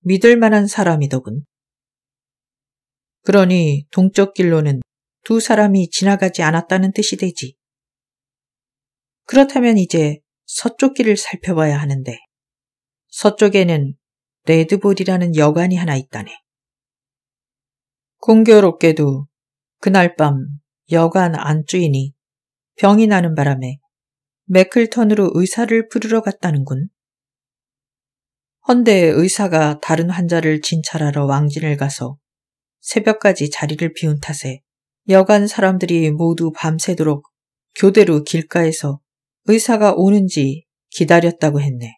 믿을 만한 사람이더군. 그러니 동쪽 길로는 두 사람이 지나가지 않았다는 뜻이 되지. 그렇다면 이제 서쪽 길을 살펴봐야 하는데 서쪽에는 레드볼이라는 여관이 하나 있다네. 공교롭게도 그날 밤 여관 안주인이 병이 나는 바람에 맥클턴으로 의사를 부르러 갔다는군. 헌데 의사가 다른 환자를 진찰하러 왕진을 가서 새벽까지 자리를 비운 탓에 여간 사람들이 모두 밤새도록 교대로 길가에서 의사가 오는지 기다렸다고 했네.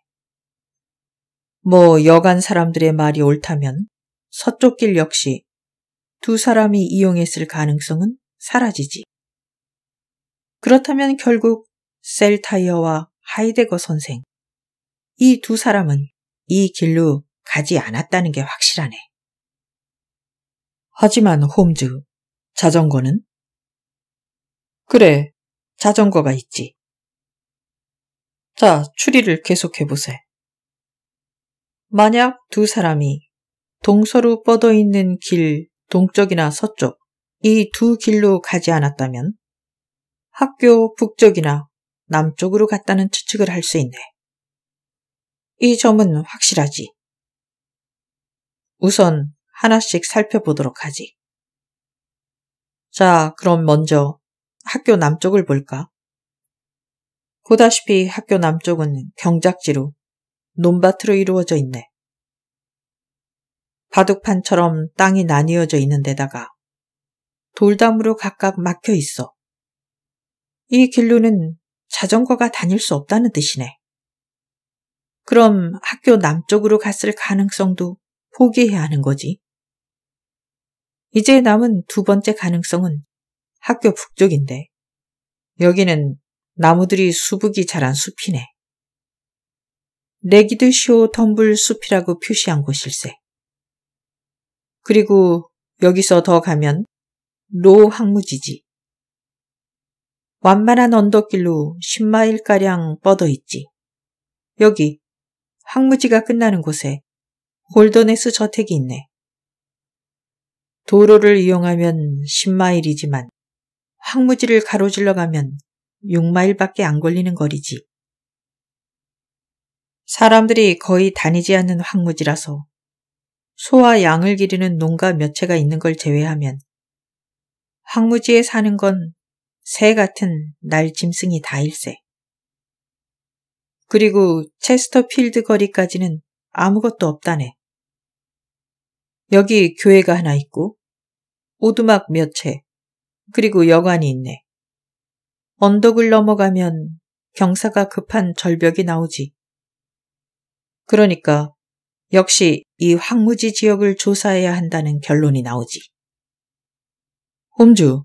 뭐 여간 사람들의 말이 옳다면 서쪽 길 역시 두 사람이 이용했을 가능성은 사라지지. 그렇다면 결국 셀타이어와 하이데거 선생, 이 두 사람은 이 길로 가지 않았다는 게 확실하네. 하지만 홈즈, 자전거는? 그래, 자전거가 있지. 자, 추리를 계속해보세. 만약 두 사람이 동서로 뻗어있는 길 동쪽이나 서쪽 이 두 길로 가지 않았다면 학교 북쪽이나 남쪽으로 갔다는 추측을 할 수 있네. 이 점은 확실하지. 우선 하나씩 살펴보도록 하지. 자, 그럼 먼저 학교 남쪽을 볼까? 보다시피 학교 남쪽은 경작지로 논밭으로 이루어져 있네. 바둑판처럼 땅이 나뉘어져 있는 데다가 돌담으로 각각 막혀 있어. 이 길로는 자전거가 다닐 수 없다는 뜻이네. 그럼 학교 남쪽으로 갔을 가능성도 포기해야 하는 거지. 이제 남은 두 번째 가능성은 학교 북쪽인데 여기는 나무들이 수북이 자란 숲이네. 레기드 쇼 덤블 숲이라고 표시한 곳일세. 그리고 여기서 더 가면 로항무지지 완만한 언덕길로 10마일가량 뻗어있지. 여기 항무지가 끝나는 곳에 골더네스 저택이 있네. 도로를 이용하면 10마일이지만 황무지를 가로질러 가면 6마일밖에 안 걸리는 거리지. 사람들이 거의 다니지 않는 황무지라서 소와 양을 기르는 농가 몇 채가 있는 걸 제외하면 황무지에 사는 건 새 같은 날 짐승이 다일세. 그리고 체스터필드 거리까지는 아무것도 없다네. 여기 교회가 하나 있고 오두막 몇 채, 그리고 여관이 있네. 언덕을 넘어가면 경사가 급한 절벽이 나오지. 그러니까 역시 이 황무지 지역을 조사해야 한다는 결론이 나오지. 홈주.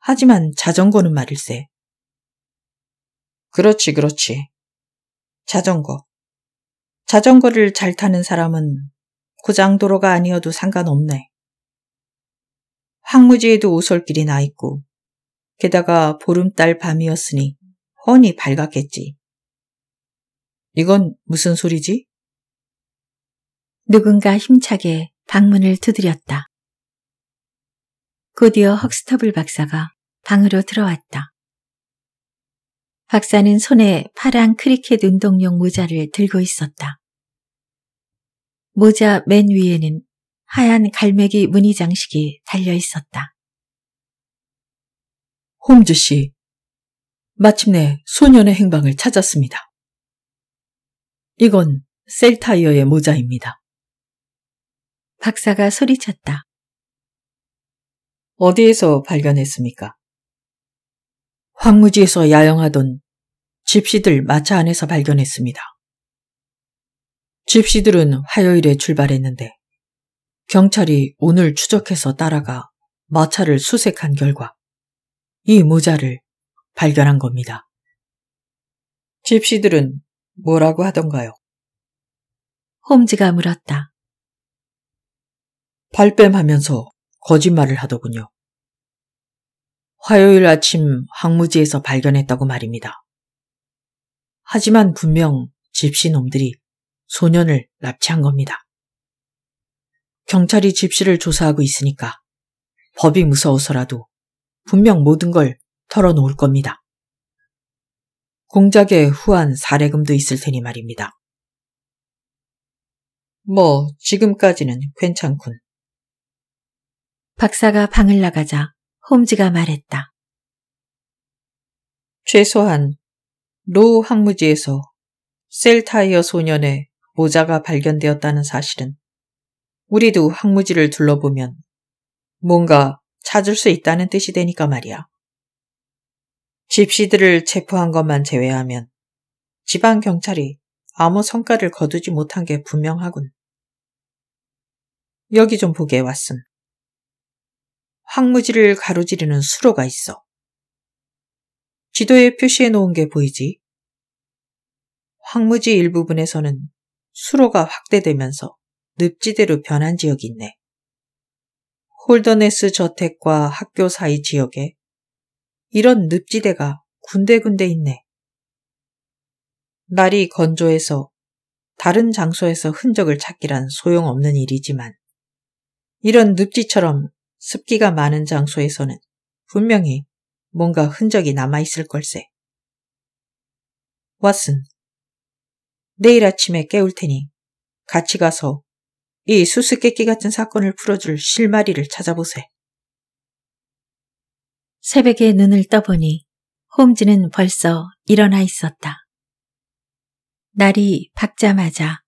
하지만 자전거는 말일세. 그렇지, 그렇지. 자전거. 자전거를 잘 타는 사람은 고장도로가 아니어도 상관없네. 황무지에도 오솔길이 나 있고 게다가 보름달 밤이었으니 훤히 밝았겠지. 이건 무슨 소리지? 누군가 힘차게 방문을 두드렸다. 곧이어 헉스터블 박사가 방으로 들어왔다. 박사는 손에 파란 크리켓 운동용 모자를 들고 있었다. 모자 맨 위에는 하얀 갈매기 무늬 장식이 달려 있었다. 홈즈 씨, 마침내 소년의 행방을 찾았습니다. 이건 셀타이어의 모자입니다. 박사가 소리쳤다. 어디에서 발견했습니까? 황무지에서 야영하던 집시들 마차 안에서 발견했습니다. 집시들은 화요일에 출발했는데 경찰이 오늘 추적해서 따라가 마차를 수색한 결과 이 모자를 발견한 겁니다. 집시들은 뭐라고 하던가요? 홈즈가 물었다. 발뺌하면서 거짓말을 하더군요. 화요일 아침 항무지에서 발견했다고 말입니다. 하지만 분명 집시놈들이 소년을 납치한 겁니다. 경찰이 집시를 조사하고 있으니까 법이 무서워서라도 분명 모든 걸 털어놓을 겁니다. 공작에 후한 사례금도 있을 테니 말입니다. 뭐, 지금까지는 괜찮군. 박사가 방을 나가자 홈즈가 말했다. 최소한 로우 항무지에서 셀타이어 소년의 모자가 발견되었다는 사실은 우리도 황무지를 둘러보면 뭔가 찾을 수 있다는 뜻이 되니까 말이야. 집시들을 체포한 것만 제외하면 지방 경찰이 아무 성과를 거두지 못한 게 분명하군. 여기 좀 보게 왔음. 황무지를 가로지르는 수로가 있어. 지도에 표시해 놓은 게 보이지? 황무지 일부분에서는 수로가 확대되면서 늪지대로 변한 지역이 있네. 홀더네스 저택과 학교 사이 지역에 이런 늪지대가 군데군데 있네. 날이 건조해서 다른 장소에서 흔적을 찾기란 소용없는 일이지만 이런 늪지처럼 습기가 많은 장소에서는 분명히 뭔가 흔적이 남아있을 걸세. 왓슨, 내일 아침에 깨울 테니 같이 가서 이 수수께끼 같은 사건을 풀어줄 실마리를 찾아보세. 새벽에 눈을 떠보니 홈즈는 벌써 일어나 있었다. 날이 밝자마자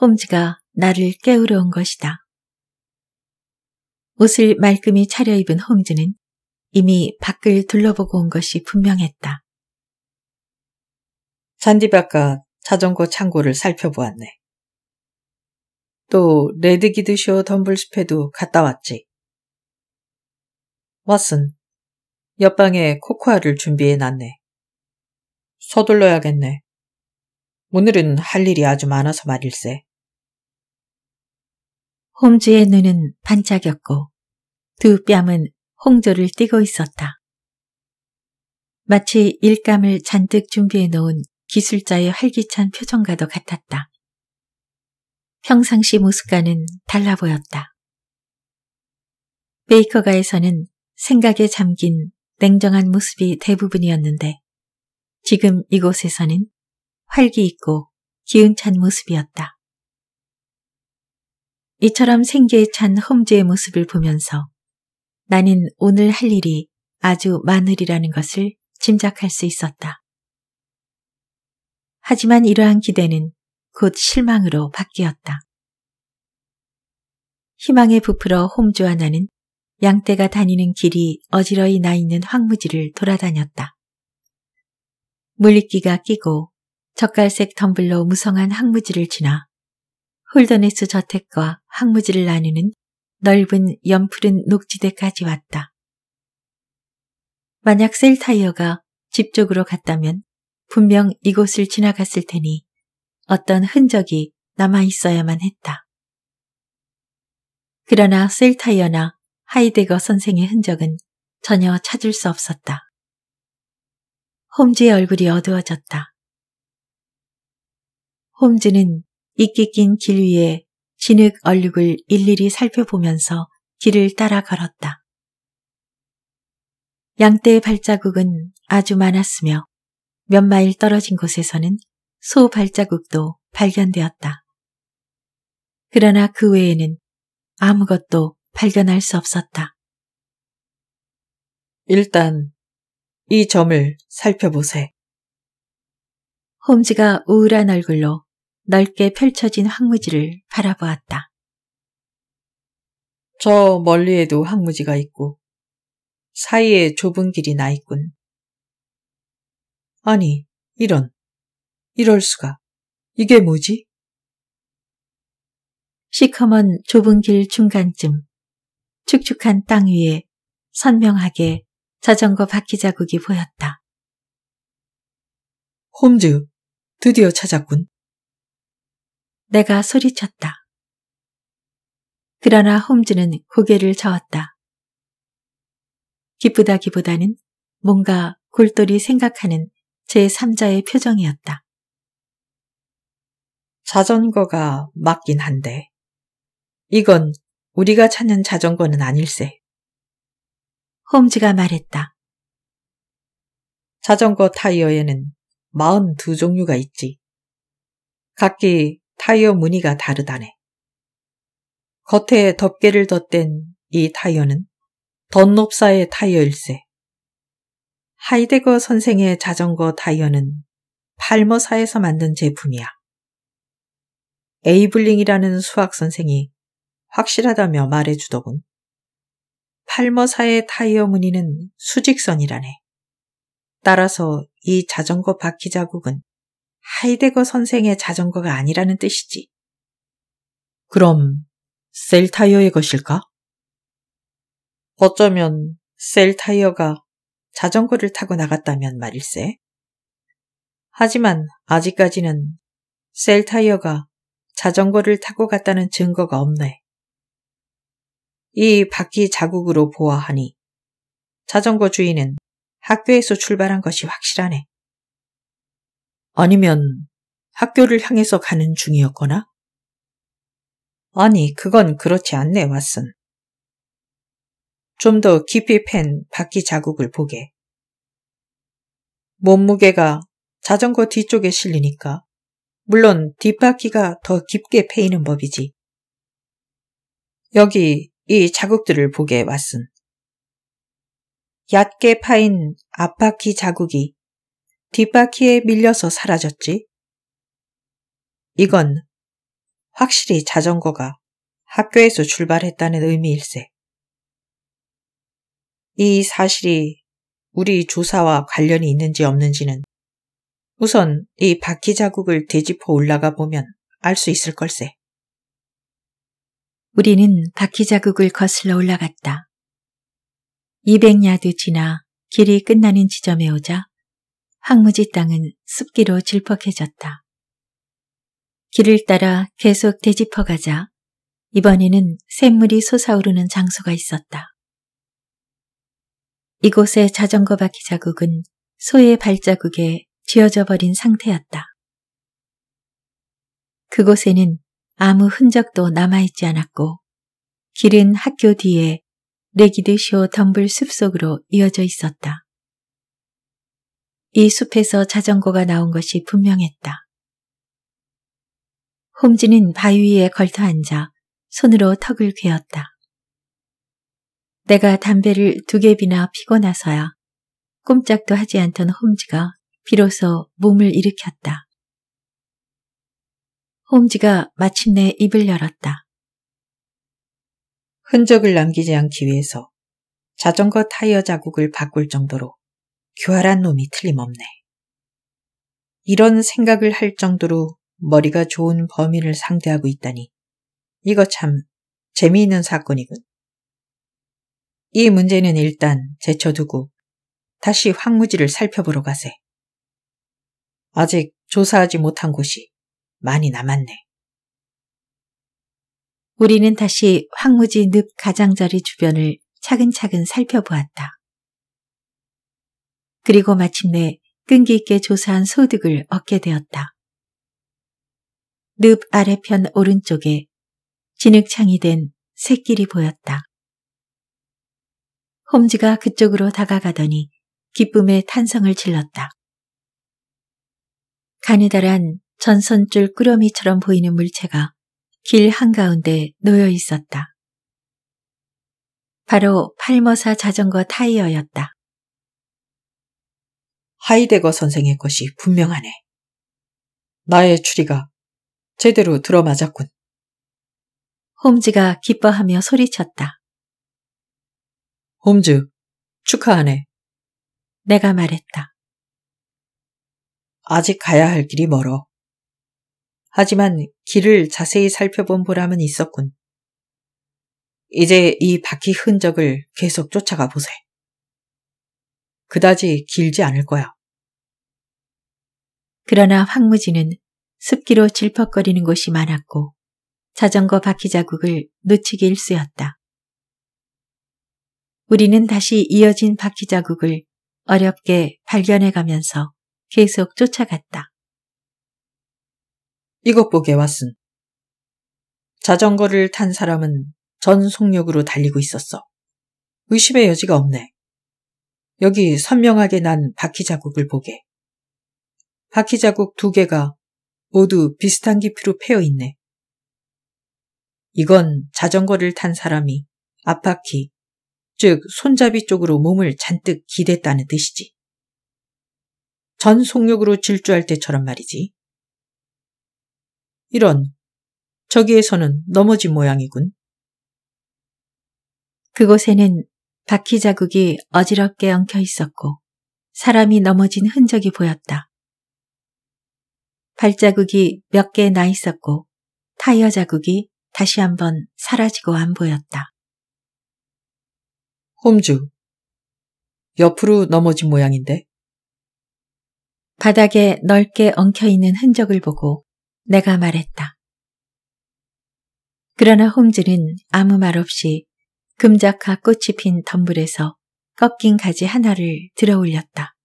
홈즈가 나를 깨우러 온 것이다. 옷을 말끔히 차려입은 홈즈는 이미 밖을 둘러보고 온 것이 분명했다. 잔디밭과 자전거 창고를 살펴보았네. 또 레드기드쇼 덤블스페도 갔다 왔지. 왓슨, 옆방에 코코아를 준비해놨네. 서둘러야겠네. 오늘은 할 일이 아주 많아서 말일세. 홈즈의 눈은 반짝였고 두 뺨은 홍조를 띠고 있었다. 마치 일감을 잔뜩 준비해 놓은 기술자의 활기찬 표정과도 같았다. 평상시 모습과는 달라 보였다. 베이커가에서는 생각에 잠긴 냉정한 모습이 대부분이었는데 지금 이곳에서는 활기 있고 기운찬 모습이었다. 이처럼 생기에 찬 험지의 모습을 보면서 나는 오늘 할 일이 아주 많으리라는 것을 짐작할 수 있었다. 하지만 이러한 기대는 곧 실망으로 바뀌었다. 희망에 부풀어 홈즈와 나는 양떼가 다니는 길이 어지러이 나 있는 황무지를 돌아다녔다. 물리끼가 끼고 젓갈색 덤블로 무성한 황무지를 지나 홀더네스 저택과 황무지를 나누는 넓은 연푸른 녹지대까지 왔다. 만약 셀타이어가 집 쪽으로 갔다면 분명 이곳을 지나갔을 테니 어떤 흔적이 남아 있어야만 했다. 그러나 셀타이어나 하이데거 선생의 흔적은 전혀 찾을 수 없었다. 홈즈의 얼굴이 어두워졌다. 홈즈는 이끼 낀길 위에 진흙 얼룩을 일일이 살펴보면서 길을 따라 걸었다. 양떼의 발자국은 아주 많았으며 몇 마일 떨어진 곳에서는 소 발자국도 발견되었다. 그러나 그 외에는 아무것도 발견할 수 없었다. 일단 이 점을 살펴보세. 홈즈가 우울한 얼굴로 넓게 펼쳐진 황무지를 바라보았다. 저 멀리에도 황무지가 있고 사이에 좁은 길이 나 있군. 아니, 이런. 이럴 수가. 이게 뭐지? 시커먼 좁은 길 중간쯤 축축한 땅 위에 선명하게 자전거 바퀴 자국이 보였다. 홈즈, 드디어 찾았군. 내가 소리쳤다. 그러나 홈즈는 고개를 저었다. 기쁘다기보다는 뭔가 골똘히 생각하는 제3자의 표정이었다. 자전거가 맞긴 한데, 이건 우리가 찾는 자전거는 아닐세. 홈즈가 말했다. 자전거 타이어에는 42종류가 있지. 각기 타이어 무늬가 다르다네. 겉에 덮개를 덧댄 이 타이어는 덧높사의 타이어일세. 하이데거 선생의 자전거 타이어는 팔머사에서 만든 제품이야. 에이블링이라는 수학 선생이 확실하다며 말해주더군. 팔머사의 타이어 무늬는 수직선이라네. 따라서 이 자전거 바퀴 자국은 하이데거 선생의 자전거가 아니라는 뜻이지. 그럼 셀 타이어의 것일까? 어쩌면 셀 타이어가 자전거를 타고 나갔다면 말일세. 하지만 아직까지는 셀 타이어가 자전거를 타고 갔다는 증거가 없네. 이 바퀴 자국으로 보아하니 자전거 주인은 학교에서 출발한 것이 확실하네. 아니면 학교를 향해서 가는 중이었거나? 아니, 그건 그렇지 않네, 왓슨. 좀더 깊이 팬 바퀴 자국을 보게. 몸무게가 자전거 뒤쪽에 실리니까 물론 뒷바퀴가 더 깊게 패이는 법이지. 여기 이 자국들을 보게 왔은. 얕게 파인 앞바퀴 자국이 뒷바퀴에 밀려서 사라졌지. 이건 확실히 자전거가 학교에서 출발했다는 의미일세. 이 사실이 우리 조사와 관련이 있는지 없는지는 우선 이 바퀴 자국을 되짚어 올라가 보면 알 수 있을 걸세. 우리는 바퀴 자국을 거슬러 올라갔다. 200야드 지나 길이 끝나는 지점에 오자 황무지 땅은 습기로 질퍽해졌다. 길을 따라 계속 되짚어가자 이번에는 샘물이 솟아오르는 장소가 있었다. 이곳의 자전거 바퀴 자국은 소의 발자국에 쥐어져 버린 상태였다. 그곳에는 아무 흔적도 남아있지 않았고 길은 학교 뒤에 레기드쇼 덤블 숲속으로 이어져 있었다. 이 숲에서 자전거가 나온 것이 분명했다. 홈즈는 바위 위에 걸터앉아 손으로 턱을 괴었다. 내가 담배를 두개비나 피고 나서야 꼼짝도 하지 않던 홈즈가 비로소 몸을 일으켰다. 홈즈가 마침내 입을 열었다. 흔적을 남기지 않기 위해서 자전거 타이어 자국을 바꿀 정도로 교활한 놈이 틀림없네. 이런 생각을 할 정도로 머리가 좋은 범인을 상대하고 있다니 이거 참 재미있는 사건이군. 이 문제는 일단 제쳐두고 다시 황무지를 살펴보러 가세. 아직 조사하지 못한 곳이 많이 남았네. 우리는 다시 황무지 늪 가장자리 주변을 차근차근 살펴보았다. 그리고 마침내 끈기 있게 조사한 소득을 얻게 되었다. 늪 아래편 오른쪽에 진흙창이 된새끼리 보였다. 홈즈가 그쪽으로 다가가더니 기쁨의 탄성을 질렀다. 가느다란 전선줄 꾸러미처럼 보이는 물체가 길 한가운데 놓여 있었다. 바로 팔머사 자전거 타이어였다. 하이데거 선생의 것이 분명하네. 나의 추리가 제대로 들어맞았군. 홈즈가 기뻐하며 소리쳤다. 홈즈, 축하하네. 내가 말했다. 아직 가야 할 길이 멀어. 하지만 길을 자세히 살펴본 보람은 있었군. 이제 이 바퀴 흔적을 계속 쫓아가 보세. 그다지 길지 않을 거야. 그러나 황무지는 습기로 질퍽거리는 곳이 많았고 자전거 바퀴 자국을 놓치기 일쑤였다. 우리는 다시 이어진 바퀴 자국을 어렵게 발견해가면서 계속 쫓아갔다. 이것 보게 왔음. 자전거를 탄 사람은 전 속력으로 달리고 있었어. 의심의 여지가 없네. 여기 선명하게 난 바퀴 자국을 보게. 바퀴 자국 두 개가 모두 비슷한 깊이로 패여 있네. 이건 자전거를 탄 사람이 앞바퀴 즉 손잡이 쪽으로 몸을 잔뜩 기댔다는 뜻이지. 전 속력으로 질주할 때처럼 말이지. 이런, 저기에서는 넘어진 모양이군. 그곳에는 바퀴 자국이 어지럽게 엉켜 있었고 사람이 넘어진 흔적이 보였다. 발자국이 몇 개 나 있었고 타이어 자국이 다시 한번 사라지고 안 보였다. 홈즈 옆으로 넘어진 모양인데. 바닥에 넓게 엉켜있는 흔적을 보고 내가 말했다. 그러나 홈즈는 아무 말 없이 금자카 꽃이 핀 덤불에서 꺾인 가지 하나를 들어 올렸다.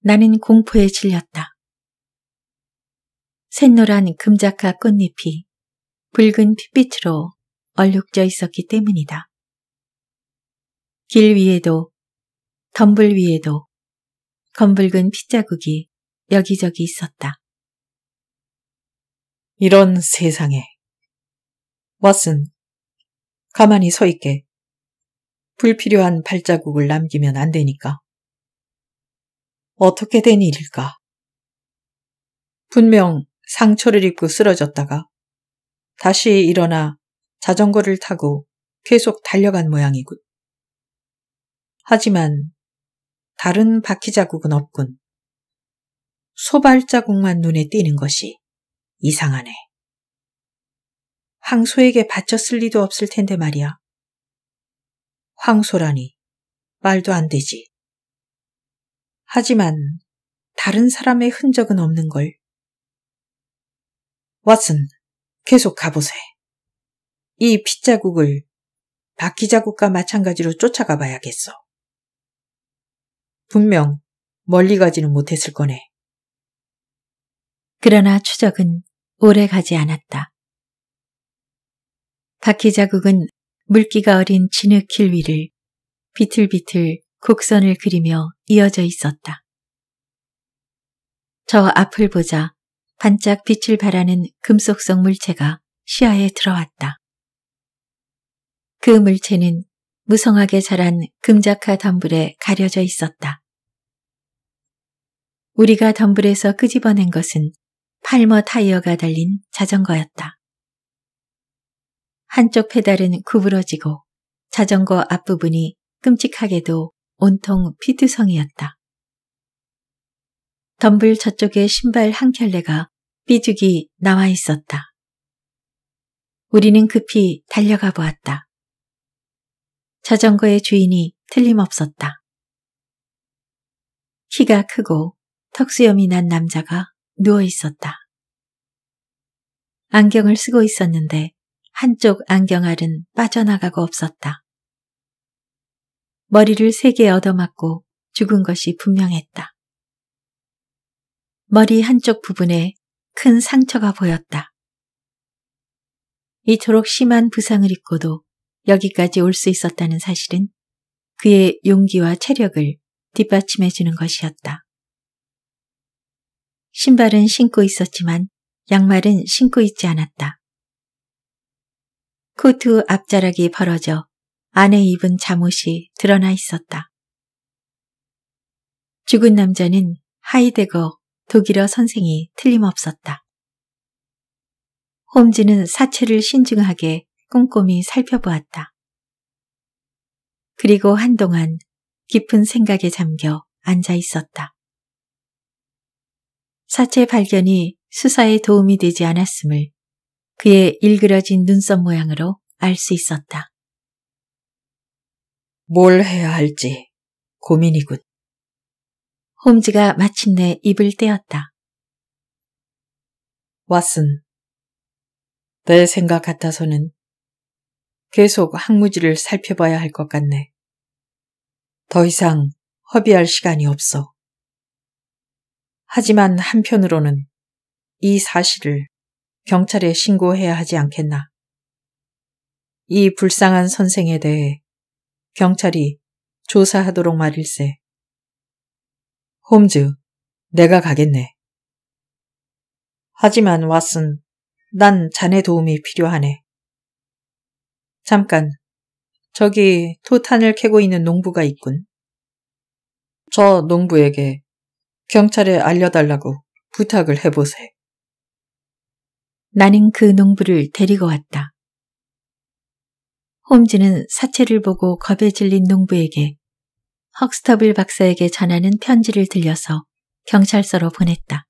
나는 공포에 질렸다. 샛노란 금자카 꽃잎이 붉은 핏빛으로 얼룩져 있었기 때문이다. 길 위에도, 덤불 위에도 검붉은 핏자국이 여기저기 있었다. 이런 세상에. 왓슨, 가만히 서 있게. 불필요한 발자국을 남기면 안 되니까. 어떻게 된 일일까? 분명 상처를 입고 쓰러졌다가 다시 일어나 자전거를 타고 계속 달려간 모양이군. 하지만 다른 바퀴 자국은 없군. 소발 자국만 눈에 띄는 것이 이상하네. 황소에게 바쳤을 리도 없을 텐데 말이야. 황소라니 말도 안 되지. 하지만 다른 사람의 흔적은 없는 걸. 왓슨, 계속 가보세. 이 핏자국을 바퀴 자국과 마찬가지로 쫓아가 봐야겠어. 분명 멀리 가지는 못했을 거네. 그러나 추적은 오래 가지 않았다. 바퀴 자국은 물기가 어린 진흙길 위를 비틀비틀 곡선을 그리며 이어져 있었다. 저 앞을 보자 반짝 빛을 발하는 금속성 물체가 시야에 들어왔다. 그 물체는 무성하게 자란 금자카 덤불에 가려져 있었다. 우리가 덤불에서 끄집어낸 것은 팔머 타이어가 달린 자전거였다. 한쪽 페달은 구부러지고 자전거 앞부분이 끔찍하게도 온통 피투성이었다. 덤불 저쪽에 신발 한 켤레가 삐죽이 나와 있었다. 우리는 급히 달려가 보았다. 자전거의 주인이 틀림없었다. 키가 크고 턱수염이 난 남자가 누워 있었다. 안경을 쓰고 있었는데 한쪽 안경알은 빠져나가고 없었다. 머리를 세게 얻어맞고 죽은 것이 분명했다. 머리 한쪽 부분에 큰 상처가 보였다. 이토록 심한 부상을 입고도 여기까지 올 수 있었다는 사실은 그의 용기와 체력을 뒷받침해 주는 것이었다. 신발은 신고 있었지만 양말은 신고 있지 않았다. 코트 앞자락이 벌어져 안에 입은 잠옷이 드러나 있었다. 죽은 남자는 하이데거 독일어 선생이 틀림없었다. 홈즈는 사체를 신중하게 꼼꼼히 살펴보았다. 그리고 한동안 깊은 생각에 잠겨 앉아 있었다. 사체 발견이 수사에 도움이 되지 않았음을 그의 일그러진 눈썹 모양으로 알 수 있었다. 뭘 해야 할지 고민이군. 홈즈가 마침내 입을 떼었다. 왓슨, 내 생각 같아서는 계속 항무지를 살펴봐야 할 것 같네. 더 이상 허비할 시간이 없어. 하지만 한편으로는 이 사실을 경찰에 신고해야 하지 않겠나. 이 불쌍한 선생에 대해 경찰이 조사하도록 말일세. 홈즈, 내가 가겠네. 하지만 왓슨, 난 자네 도움이 필요하네. 잠깐, 저기 토탄을 캐고 있는 농부가 있군. 저 농부에게 경찰에 알려달라고 부탁을 해보세. 나는 그 농부를 데리고 왔다. 홈즈는 사체를 보고 겁에 질린 농부에게 헉스터블 박사에게 전하는 편지를 들려서 경찰서로 보냈다.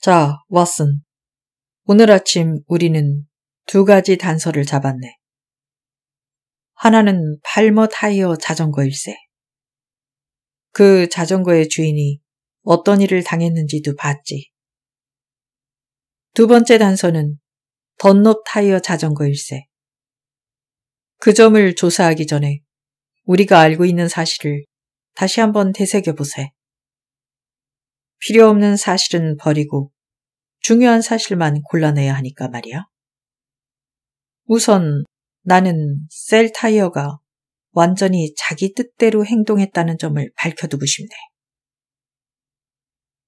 자, 왓슨. 오늘 아침 우리는 두 가지 단서를 잡았네. 하나는 팔머 타이어 자전거일세. 그 자전거의 주인이 어떤 일을 당했는지도 봤지. 두 번째 단서는 덧높 타이어 자전거일세. 그 점을 조사하기 전에 우리가 알고 있는 사실을 다시 한번 되새겨보세. 필요 없는 사실은 버리고 중요한 사실만 골라내야 하니까 말이야. 우선 나는 셀 타이어가 완전히 자기 뜻대로 행동했다는 점을 밝혀두고 싶네.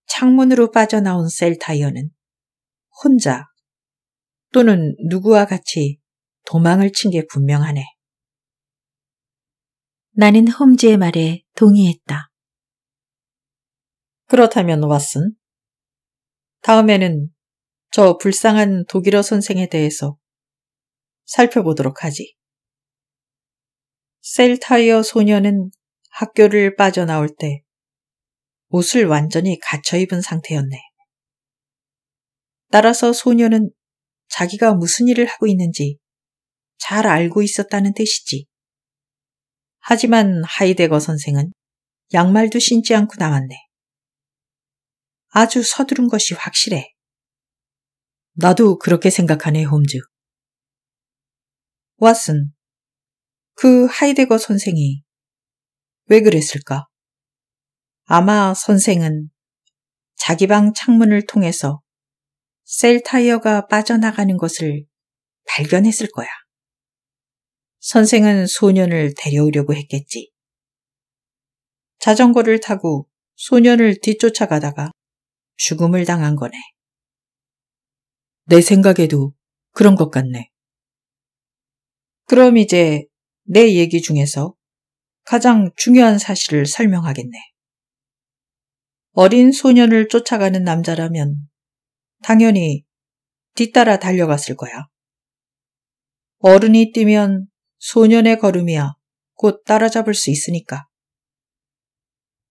창문으로 빠져나온 셀타이어는 혼자 또는 누구와 같이 도망을 친 게 분명하네. 나는 홈즈의 말에 동의했다. 그렇다면 왓슨, 다음에는 저 불쌍한 독일어 선생에 대해서 살펴보도록 하지. 셀타이어 소녀는 학교를 빠져나올 때 옷을 완전히 갇혀 입은 상태였네. 따라서 소녀는 자기가 무슨 일을 하고 있는지 잘 알고 있었다는 뜻이지. 하지만 하이데거 선생은 양말도 신지 않고 나왔네. 아주 서두른 것이 확실해. 나도 그렇게 생각하네, 홈즈. 왓슨, 그 하이데거 선생이 왜 그랬을까? 아마 선생은 자기 방 창문을 통해서 셀 타이어가 빠져나가는 것을 발견했을 거야. 선생은 소년을 데려오려고 했겠지. 자전거를 타고 소년을 뒤쫓아가다가 죽음을 당한 거네. 내 생각에도 그런 것 같네. 그럼 이제 내 얘기 중에서 가장 중요한 사실을 설명하겠네. 어린 소년을 쫓아가는 남자라면 당연히 뒤따라 달려갔을 거야. 어른이 뛰면 소년의 걸음이야 곧 따라잡을 수 있으니까.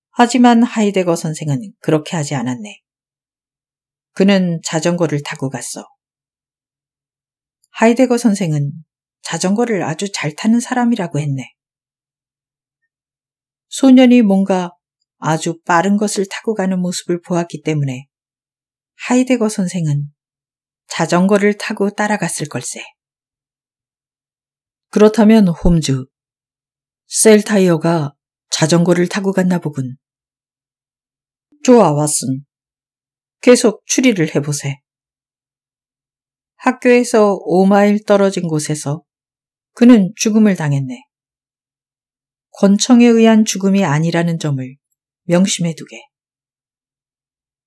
하지만 하이데거 선생은 그렇게 하지 않았네. 그는 자전거를 타고 갔어. 하이데거 선생은 자전거를 아주 잘 타는 사람이라고 했네. 소년이 뭔가 아주 빠른 것을 타고 가는 모습을 보았기 때문에 하이데거 선생은 자전거를 타고 따라갔을 걸세. 그렇다면 홈즈, 셀타이어가 자전거를 타고 갔나 보군. 좋아, 왓슨. 계속 추리를 해보세. 학교에서 5마일 떨어진 곳에서 그는 죽음을 당했네. 권청에 의한 죽음이 아니라는 점을 명심해 두게.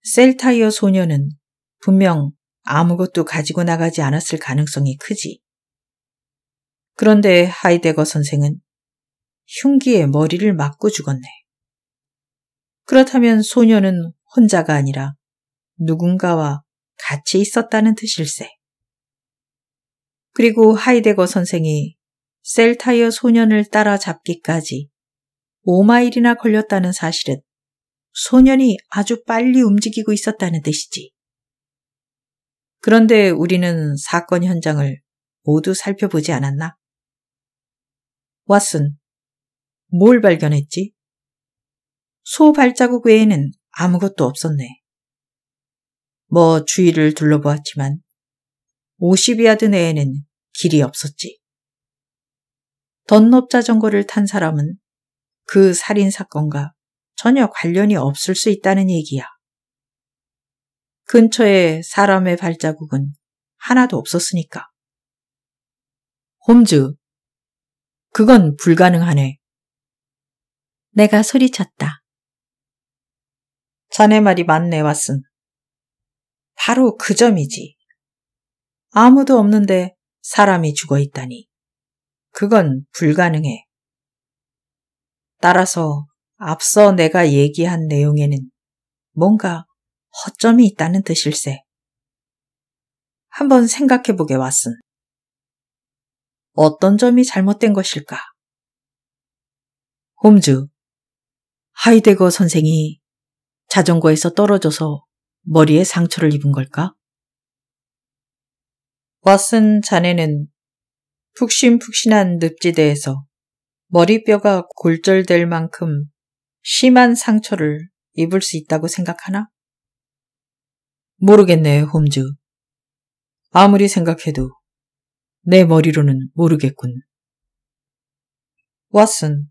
셀타이어 소녀는 분명 아무것도 가지고 나가지 않았을 가능성이 크지. 그런데 하이데거 선생은 흉기에 머리를 맞고 죽었네. 그렇다면 소녀는 혼자가 아니라 누군가와 같이 있었다는 뜻일세. 그리고 하이데거 선생이 셀타이어 소년을 따라잡기까지 5마일이나 걸렸다는 사실은 소년이 아주 빨리 움직이고 있었다는 뜻이지. 그런데 우리는 사건 현장을 모두 살펴보지 않았나? 왓슨, 뭘 발견했지? 소 발자국 외에는 아무것도 없었네. 뭐 주위를 둘러보았지만 5 0이하드 내에는 길이 없었지. 덧높 자전거를 탄 사람은 그 살인 사건과 전혀 관련이 없을 수 있다는 얘기야. 근처에 사람의 발자국은 하나도 없었으니까. 홈즈, 그건 불가능하네. 내가 소리쳤다. 자네 말이 맞네, 왓슨. 바로 그 점이지. 아무도 없는데 사람이 죽어 있다니. 그건 불가능해. 따라서 앞서 내가 얘기한 내용에는 뭔가 허점이 있다는 뜻일세. 한번 생각해 보게 왔음. 어떤 점이 잘못된 것일까? 홈즈, 하이데거 선생이 자전거에서 떨어져서 머리에 상처를 입은 걸까? 왓슨 자네는 푹신푹신한 늪지대에서 머리뼈가 골절될 만큼 심한 상처를 입을 수 있다고 생각하나? 모르겠네, 홈즈. 아무리 생각해도 내 머리로는 모르겠군. 왓슨,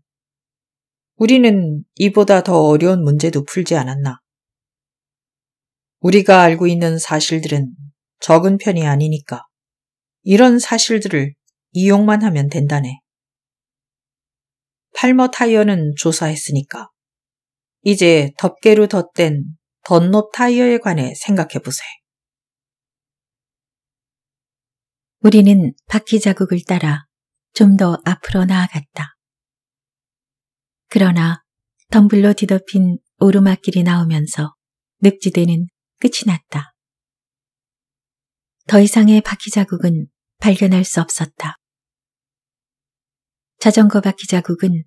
우리는 이보다 더 어려운 문제도 풀지 않았나? 우리가 알고 있는 사실들은 적은 편이 아니니까 이런 사실들을 이용만 하면 된다네. 팔머 타이어는 조사했으니까. 이제 덮개로 덧댄 덧롭 타이어에 관해 생각해 보세요. 우리는 바퀴 자국을 따라 좀 더 앞으로 나아갔다. 그러나 덤블로 뒤덮인 오르막길이 나오면서 늪지대는 끝이 났다. 더 이상의 바퀴 자국은 발견할 수 없었다. 자전거 바퀴 자국은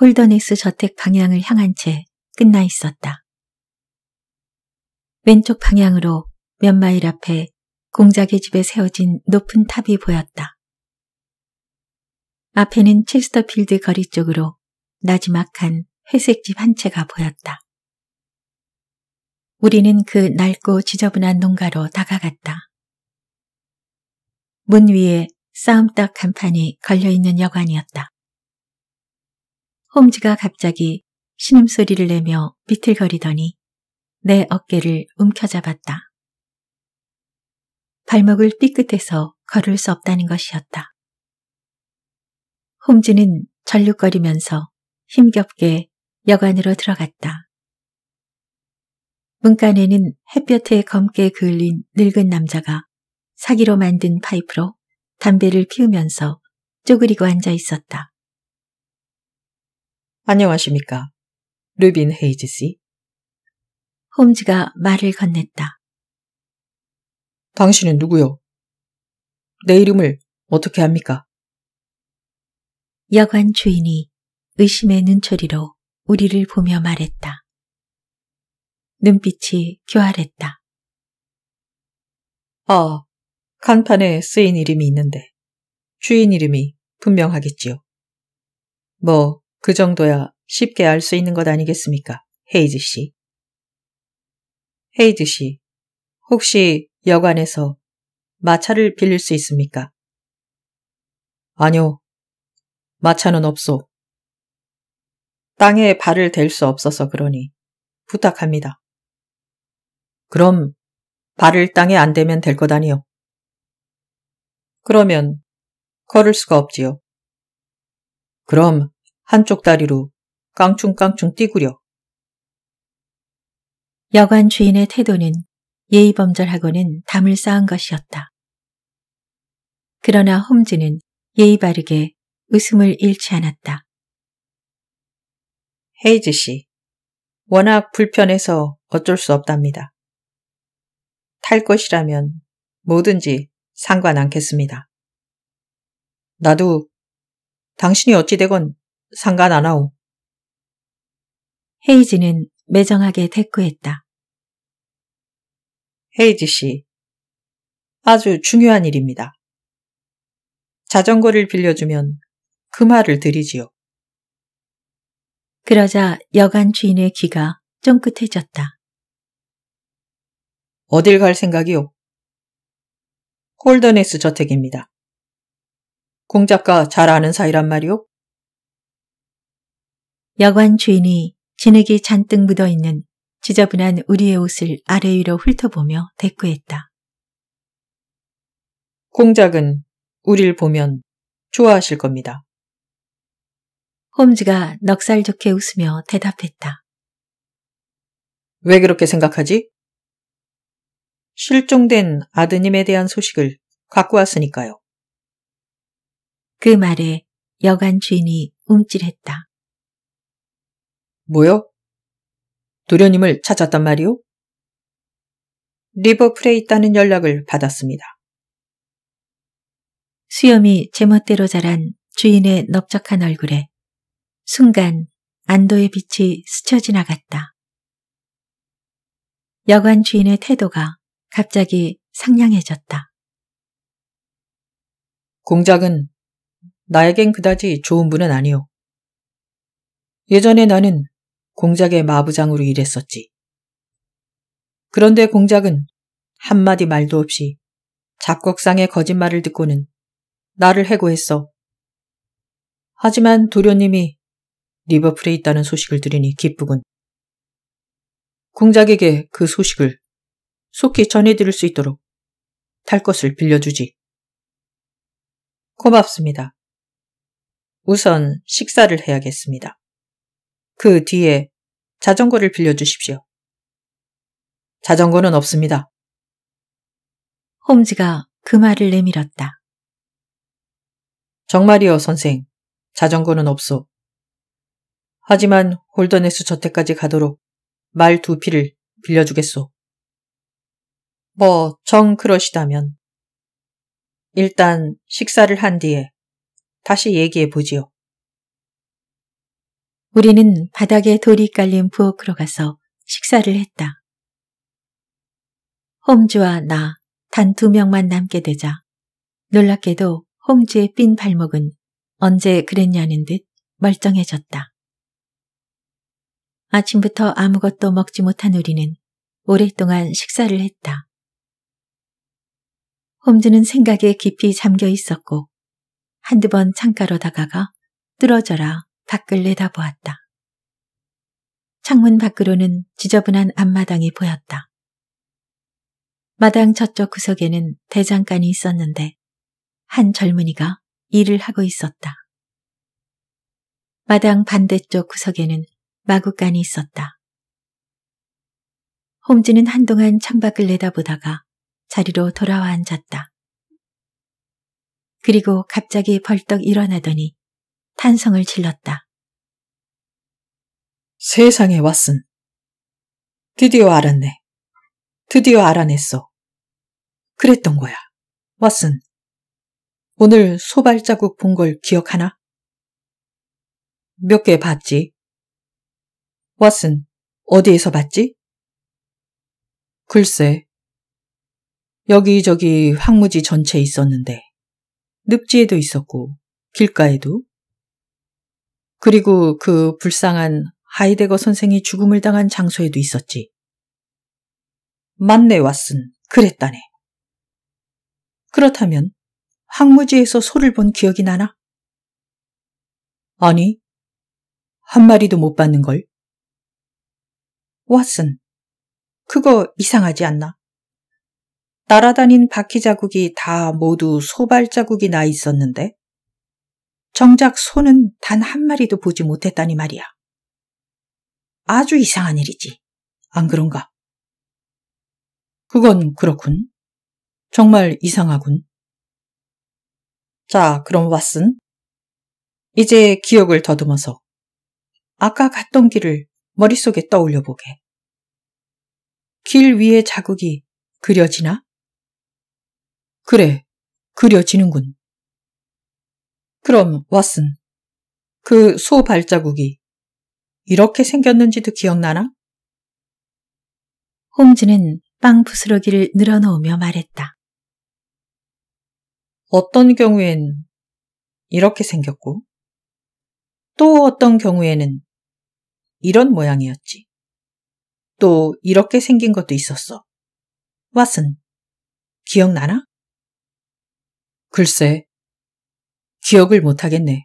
홀더네스 저택 방향을 향한 채 끝나 있었다. 왼쪽 방향으로 몇 마일 앞에 공작의 집에 세워진 높은 탑이 보였다. 앞에는 칠스터필드 거리 쪽으로 나지막한 회색집 한 채가 보였다. 우리는 그 낡고 지저분한 농가로 다가갔다. 문 위에 싸움닭 간판이 걸려있는 여관이었다. 홈즈가 갑자기 신음소리를 내며 비틀거리더니 내 어깨를 움켜잡았다. 발목을 삐끗해서 걸을 수 없다는 것이었다. 홈즈는 절룩거리면서 힘겹게 여관으로 들어갔다. 문간에는 햇볕에 검게 그을린 늙은 남자가 사기로 만든 파이프로 담배를 피우면서 쪼그리고 앉아 있었다. 안녕하십니까. 루빈 헤이즈 씨. 홈즈가 말을 건넸다. 당신은 누구요? 내 이름을 어떻게 합니까? 여관 주인이 의심의 눈초리로 우리를 보며 말했다. 눈빛이 교활했다. 아, 간판에 쓰인 이름이 있는데 주인 이름이 분명하겠지요. 뭐그 정도야 쉽게 알 수 있는 것 아니겠습니까? 헤이즈 씨. 헤이즈 씨, 혹시 여관에서 마차를 빌릴 수 있습니까? 아니요. 마차는 없소. 땅에 발을 댈 수 없어서 그러니 부탁합니다. 그럼 발을 땅에 안 대면 될것 아니요. 그러면 걸을 수가 없지요. 그럼 한쪽 다리로 깡충깡충 뛰구려. 여관 주인의 태도는 예의범절하고는 담을 쌓은 것이었다. 그러나 홈즈는 예의 바르게 웃음을 잃지 않았다. 헤이즈 씨, 워낙 불편해서 어쩔 수 없답니다. 탈 것이라면 뭐든지 상관 않겠습니다. 나도 당신이 어찌되건 상관 안 하오. 헤이지는 매정하게 대꾸했다. 헤이지 씨, 아주 중요한 일입니다. 자전거를 빌려주면 그 말을 드리지요. 그러자 여간 주인의 귀가 쫑긋해졌다. 어딜 갈 생각이요? 홀더네스 저택입니다. 공작과 잘 아는 사이란 말이오? 여관 주인이 진흙이 잔뜩 묻어있는 지저분한 우리의 옷을 아래 위로 훑어보며 대꾸했다. 공작은 우릴 보면 좋아하실 겁니다. 홈즈가 넉살 좋게 웃으며 대답했다. 왜 그렇게 생각하지? 실종된 아드님에 대한 소식을 갖고 왔으니까요. 그 말에 여관 주인이 움찔했다. 뭐요? 도련님을 찾았단 말이오? 리버풀에 있다는 연락을 받았습니다. 수염이 제멋대로 자란 주인의 넓적한 얼굴에 순간 안도의 빛이 스쳐 지나갔다. 여관 주인의 태도가 갑자기 상냥해졌다. 공작은 나에겐 그다지 좋은 분은 아니오. 예전에 나는 공작의 마부장으로 일했었지. 그런데 공작은 한마디 말도 없이 작곡상의 거짓말을 듣고는 나를 해고했어. 하지만 도련님이 리버풀에 있다는 소식을 들으니 기쁘군. 공작에게 그 소식을 속히 전해드릴 수 있도록 탈 것을 빌려주지. 고맙습니다. 우선 식사를 해야겠습니다. 그 뒤에 자전거를 빌려주십시오. 자전거는 없습니다. 홈즈가 그 말을 내밀었다. 정말이요, 선생. 자전거는 없소. 하지만 홀더네스 저택까지 가도록 말두 피를 빌려주겠소. 뭐, 정 그러시다면. 일단 식사를 한 뒤에 다시 얘기해 보지요. 우리는 바닥에 돌이 깔린 부엌으로 가서 식사를 했다. 홈즈와 나 단 두 명만 남게 되자 놀랍게도 홈즈의 빈 발목은 언제 그랬냐는 듯 멀쩡해졌다. 아침부터 아무것도 먹지 못한 우리는 오랫동안 식사를 했다. 홈즈는 생각에 깊이 잠겨 있었고 한두 번 창가로 다가가 뚫어져라 밖을 내다보았다. 창문 밖으로는 지저분한 앞마당이 보였다. 마당 저쪽 구석에는 대장간이 있었는데 한 젊은이가 일을 하고 있었다. 마당 반대쪽 구석에는 마구간이 있었다. 홈즈는 한동안 창밖을 내다보다가 자리로 돌아와 앉았다. 그리고 갑자기 벌떡 일어나더니 탄성을 질렀다. 세상에 왔은. 드디어 알았네. 드디어 알아냈어. 그랬던 거야. 왓슨. 오늘 소발자국 본 걸 기억하나? 몇 개 봤지? 왓슨, 어디에서 봤지? 글쎄, 여기저기 황무지 전체에 있었는데, 늪지에도 있었고, 길가에도, 그리고 그 불쌍한 하이데거 선생이 죽음을 당한 장소에도 있었지. 맞네, 왓슨. 그랬다네. 그렇다면 황무지에서 소를 본 기억이 나나? 아니, 한 마리도 못 봤는걸. 왓슨, 그거 이상하지 않나? 날아다닌 바퀴 자국이 다 모두 소발 자국이 나 있었는데? 정작 소는 단 한 마리도 보지 못했다니 말이야. 아주 이상한 일이지. 안 그런가? 그건 그렇군. 정말 이상하군. 자, 그럼 왓슨. 이제 기억을 더듬어서 아까 갔던 길을 머릿속에 떠올려 보게. 길위에 자국이 그려지나? 그래, 그려지는군. 그럼 왓슨, 그 소 발자국이 이렇게 생겼는지도 기억나나? 홈즈는 빵 부스러기를 늘어놓으며 말했다. 어떤 경우엔 이렇게 생겼고, 또 어떤 경우에는 이런 모양이었지. 또 이렇게 생긴 것도 있었어. 왓슨, 기억나나? 글쎄, 기억을 못하겠네.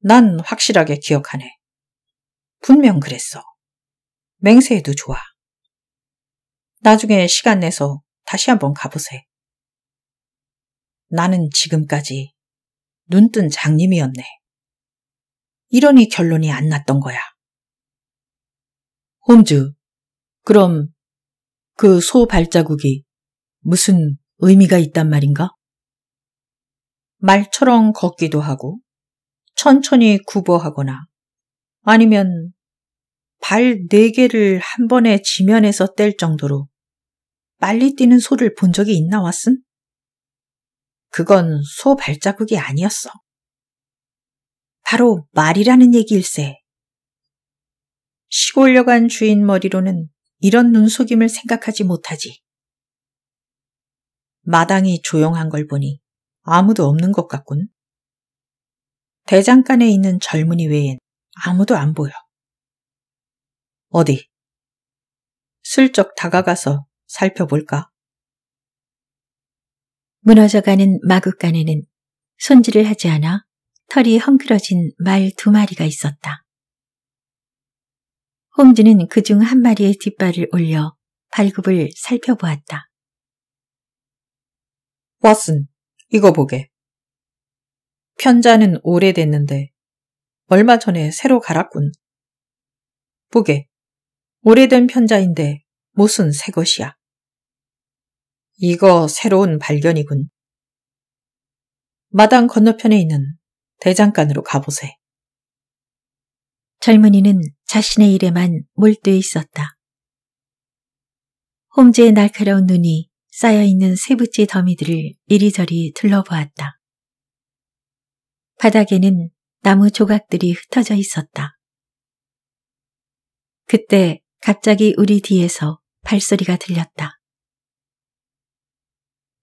난 확실하게 기억하네. 분명 그랬어. 맹세해도 좋아. 나중에 시간 내서 다시 한번 가보세. 나는 지금까지 눈뜬 장님이었네. 이러니 결론이 안 났던 거야. 홈즈, 그럼 그 소 발자국이 무슨 의미가 있단 말인가? 말처럼 걷기도 하고 천천히 구보하거나 아니면 발 네 개를 한 번에 지면에서 뗄 정도로 빨리 뛰는 소를 본 적이 있나 왔음? 그건 소 발자국이 아니었어. 바로 말이라는 얘기일세. 시골 여간 주인 머리로는 이런 눈속임을 생각하지 못하지. 마당이 조용한 걸 보니 아무도 없는 것 같군. 대장간에 있는 젊은이 외엔 아무도 안 보여. 어디? 슬쩍 다가가서 살펴볼까? 무너져가는 마구간에는 손질을 하지 않아 털이 헝클어진 말 두 마리가 있었다. 홈즈는 그 중 한 마리의 뒷발을 올려 발굽을 살펴보았다. 왓슨, 이거 보게. 편자는 오래됐는데 얼마 전에 새로 갈았군. 보게. 오래된 편자인데 무슨 새 것이야. 이거 새로운 발견이군. 마당 건너편에 있는 대장간으로 가보세. 젊은이는 자신의 일에만 몰두해 있었다. 홈즈의 날카로운 눈이 쌓여있는 세부지 더미들을 이리저리 둘러보았다. 바닥에는 나무 조각들이 흩어져 있었다. 그때 갑자기 우리 뒤에서 발소리가 들렸다.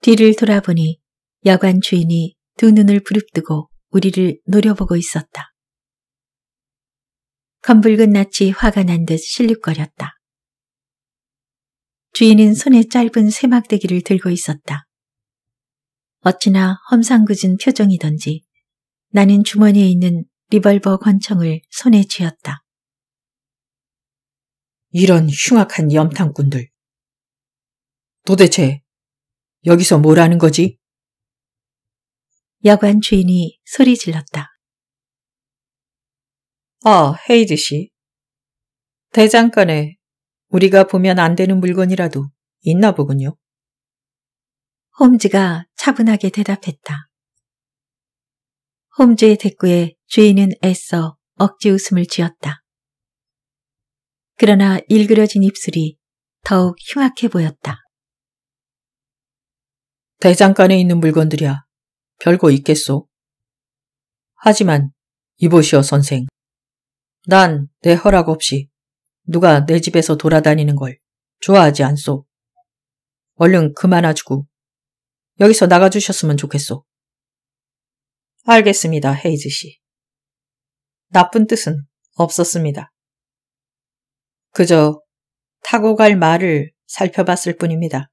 뒤를 돌아보니 여관 주인이 두 눈을 부릅뜨고 우리를 노려보고 있었다. 검붉은 낯이 화가 난듯실룩거렸다 주인은 손에 짧은 새막대기를 들고 있었다. 어찌나 험상궂은 표정이던지 나는 주머니에 있는 리벌버 권총을 손에 쥐었다. 이런 흉악한 염탐꾼들. 도대체 여기서 뭐라는 거지? 여관 주인이 소리 질렀다. 아, 헤이드 씨. 대장간에 우리가 보면 안 되는 물건이라도 있나 보군요. 홈즈가 차분하게 대답했다. 홈즈의 대꾸에 주인은 애써 억지 웃음을 지었다. 그러나 일그러진 입술이 더욱 흉악해 보였다. 대장간에 있는 물건들이야 별거 있겠소. 하지만 이보시오 선생. 난 내 허락 없이 누가 내 집에서 돌아다니는 걸 좋아하지 않소. 얼른 그만아주고 여기서 나가주셨으면 좋겠소. 알겠습니다, 헤이즈 씨. 나쁜 뜻은 없었습니다. 그저 타고 갈 말을 살펴봤을 뿐입니다.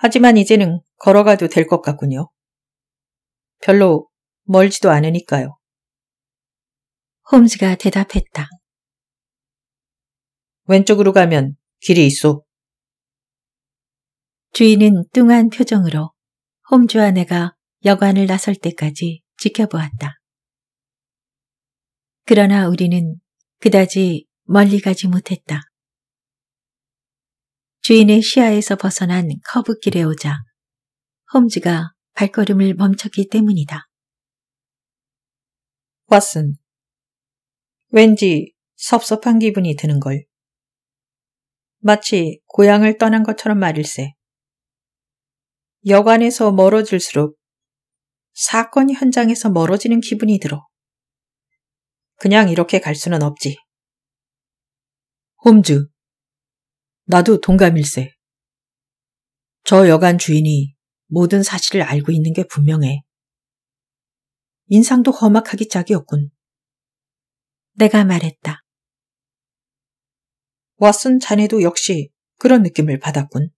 하지만 이제는 걸어가도 될 것 같군요. 별로 멀지도 않으니까요. 홈즈가 대답했다. 왼쪽으로 가면 길이 있소 주인은 뚱한 표정으로 홈즈 아내가 여관을 나설 때까지 지켜보았다. 그러나 우리는 그다지 멀리 가지 못했다. 주인의 시야에서 벗어난 커브길에 오자 홈즈가 발걸음을 멈췄기 때문이다. 왓슨, 왠지 섭섭한 기분이 드는걸. 마치 고향을 떠난 것처럼 말일세. 여관에서 멀어질수록 사건 현장에서 멀어지는 기분이 들어. 그냥 이렇게 갈 수는 없지. 홈즈, 나도 동감일세. 저 여관 주인이 모든 사실을 알고 있는 게 분명해. 인상도 험악하기 짝이없군 내가 말했다. 왓슨 자네도 역시 그런 느낌을 받았군.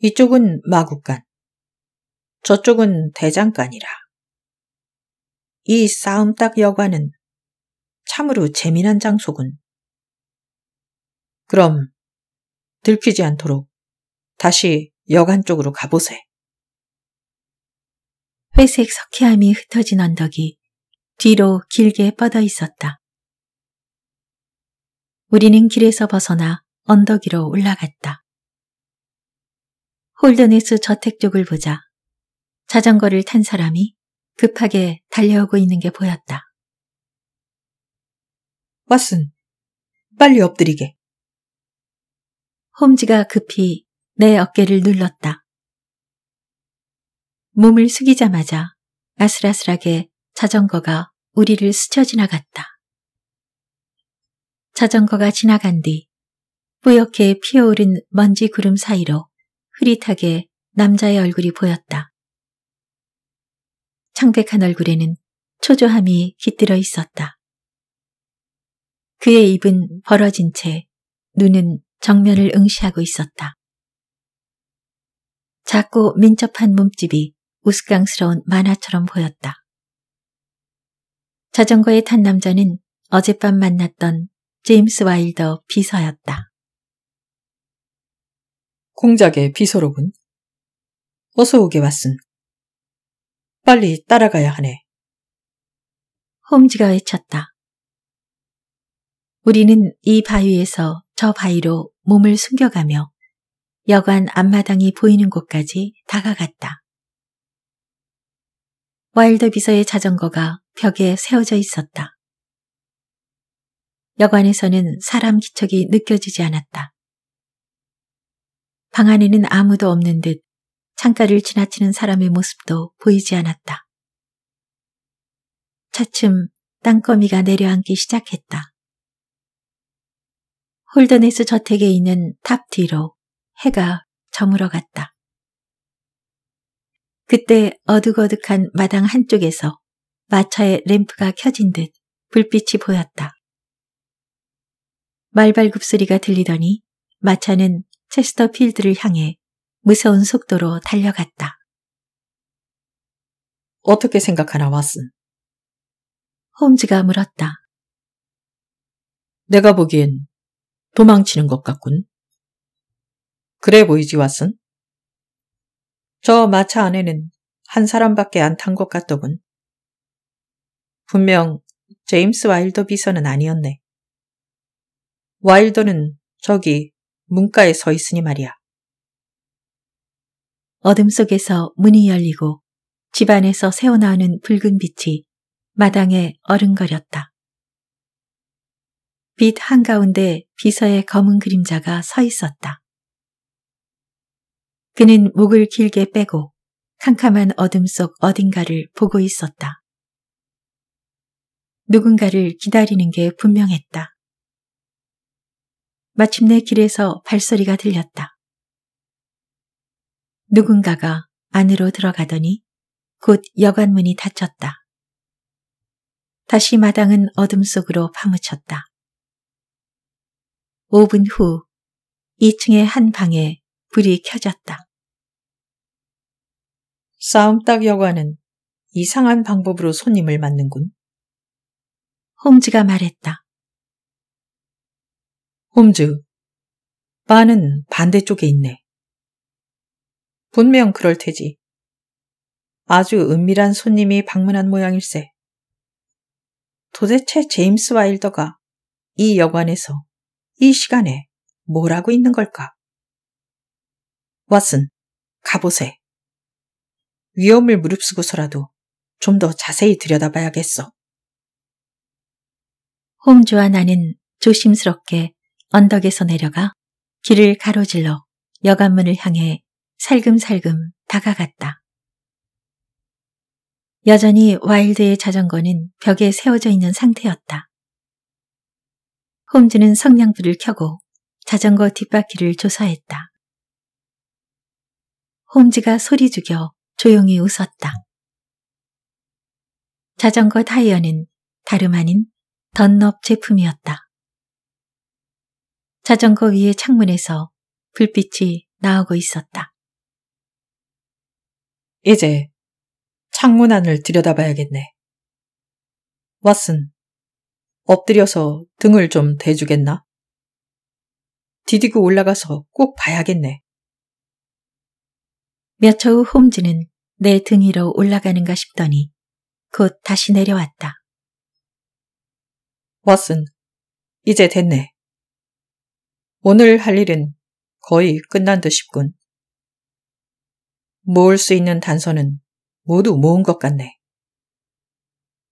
이쪽은 마구간, 저쪽은 대장간이라. 이 싸움딱 여관은 참으로 재미난 장소군. 그럼 들키지 않도록 다시 여관 쪽으로 가보세. 회색 석회암이 흩어진 언덕이 뒤로 길게 뻗어 있었다. 우리는 길에서 벗어나 언덕 위로 올라갔다. 홀더네스 저택 쪽을 보자 자전거를 탄 사람이 급하게 달려오고 있는 게 보였다. 왓슨, 빨리 엎드리게. 홈즈가 급히 내 어깨를 눌렀다. 몸을 숙이자마자 아슬아슬하게 자전거가 우리를 스쳐 지나갔다. 자전거가 지나간 뒤 뿌옇게 피어오른 먼지 구름 사이로 흐릿하게 남자의 얼굴이 보였다. 창백한 얼굴에는 초조함이 깃들어 있었다. 그의 입은 벌어진 채 눈은 정면을 응시하고 있었다. 작고 민첩한 몸집이 우스꽝스러운 만화처럼 보였다. 자전거에 탄 남자는 어젯밤 만났던 제임스 와일더 비서였다. 공작의 비서로군. 어서 오게 왔은. 빨리 따라가야 하네. 홈즈가 외쳤다. 우리는 이 바위에서 저 바위로 몸을 숨겨가며 여관 앞마당이 보이는 곳까지 다가갔다. 와일더 비서의 자전거가 벽에 세워져 있었다. 여관에서는 사람 기척이 느껴지지 않았다. 방 안에는 아무도 없는 듯 창가를 지나치는 사람의 모습도 보이지 않았다. 차츰 땅거미가 내려앉기 시작했다. 홀더에스 저택에 있는 탑 뒤로 해가 저물어 갔다. 그때 어둑어둑한 마당 한쪽에서 마차의 램프가 켜진 듯 불빛이 보였다. 말발굽 소리가 들리더니 마차는 체스터 필드를 향해 무서운 속도로 달려갔다. 어떻게 생각하나, 왓슨? 홈즈가 물었다. 내가 보기엔 도망치는 것 같군. 그래 보이지, 왓슨? 저 마차 안에는 한 사람밖에 안 탄 것 같더군. 분명 제임스 와일더 비서는 아니었네. 와일더는 저기 문가에 서 있으니 말이야. 어둠 속에서 문이 열리고 집 안에서 새어나오는 붉은 빛이 마당에 어른거렸다. 빛 한가운데 비서의 검은 그림자가 서 있었다. 그는 목을 길게 빼고 캄캄한 어둠 속 어딘가를 보고 있었다. 누군가를 기다리는 게 분명했다. 마침내 길에서 발소리가 들렸다. 누군가가 안으로 들어가더니 곧 여관문이 닫혔다. 다시 마당은 어둠 속으로 파묻혔다. 5분 후 2층의 한 방에 불이 켜졌다. 싸움닭 여관은 이상한 방법으로 손님을 맞는군. 홍지가 말했다. 홈즈, 바는 반대쪽에 있네. 분명 그럴 테지. 아주 은밀한 손님이 방문한 모양일세. 도대체 제임스 와일더가 이 여관에서 이 시간에 뭘 하고 있는 걸까? 왓슨, 가보세. 위험을 무릅쓰고서라도 좀 더 자세히 들여다봐야겠어. 홈즈와 나는 조심스럽게 언덕에서 내려가 길을 가로질러 여관문을 향해 살금살금 다가갔다. 여전히 와일드의 자전거는 벽에 세워져 있는 상태였다. 홈즈는 성냥불을 켜고 자전거 뒷바퀴를 조사했다. 홈즈가 소리 죽여 조용히 웃었다. 자전거 타이어는 다름 아닌 던업 제품이었다. 자전거 위의 창문에서 불빛이 나오고 있었다. 이제 창문 안을 들여다봐야겠네. 왓슨, 엎드려서 등을 좀 대주겠나? 디디고 올라가서 꼭 봐야겠네. 몇 초 후 홈즈는 내 등 위로 올라가는가 싶더니 곧 다시 내려왔다. 왓슨, 이제 됐네. 오늘 할 일은 거의 끝난 듯 싶군. 모을 수 있는 단서는 모두 모은 것 같네.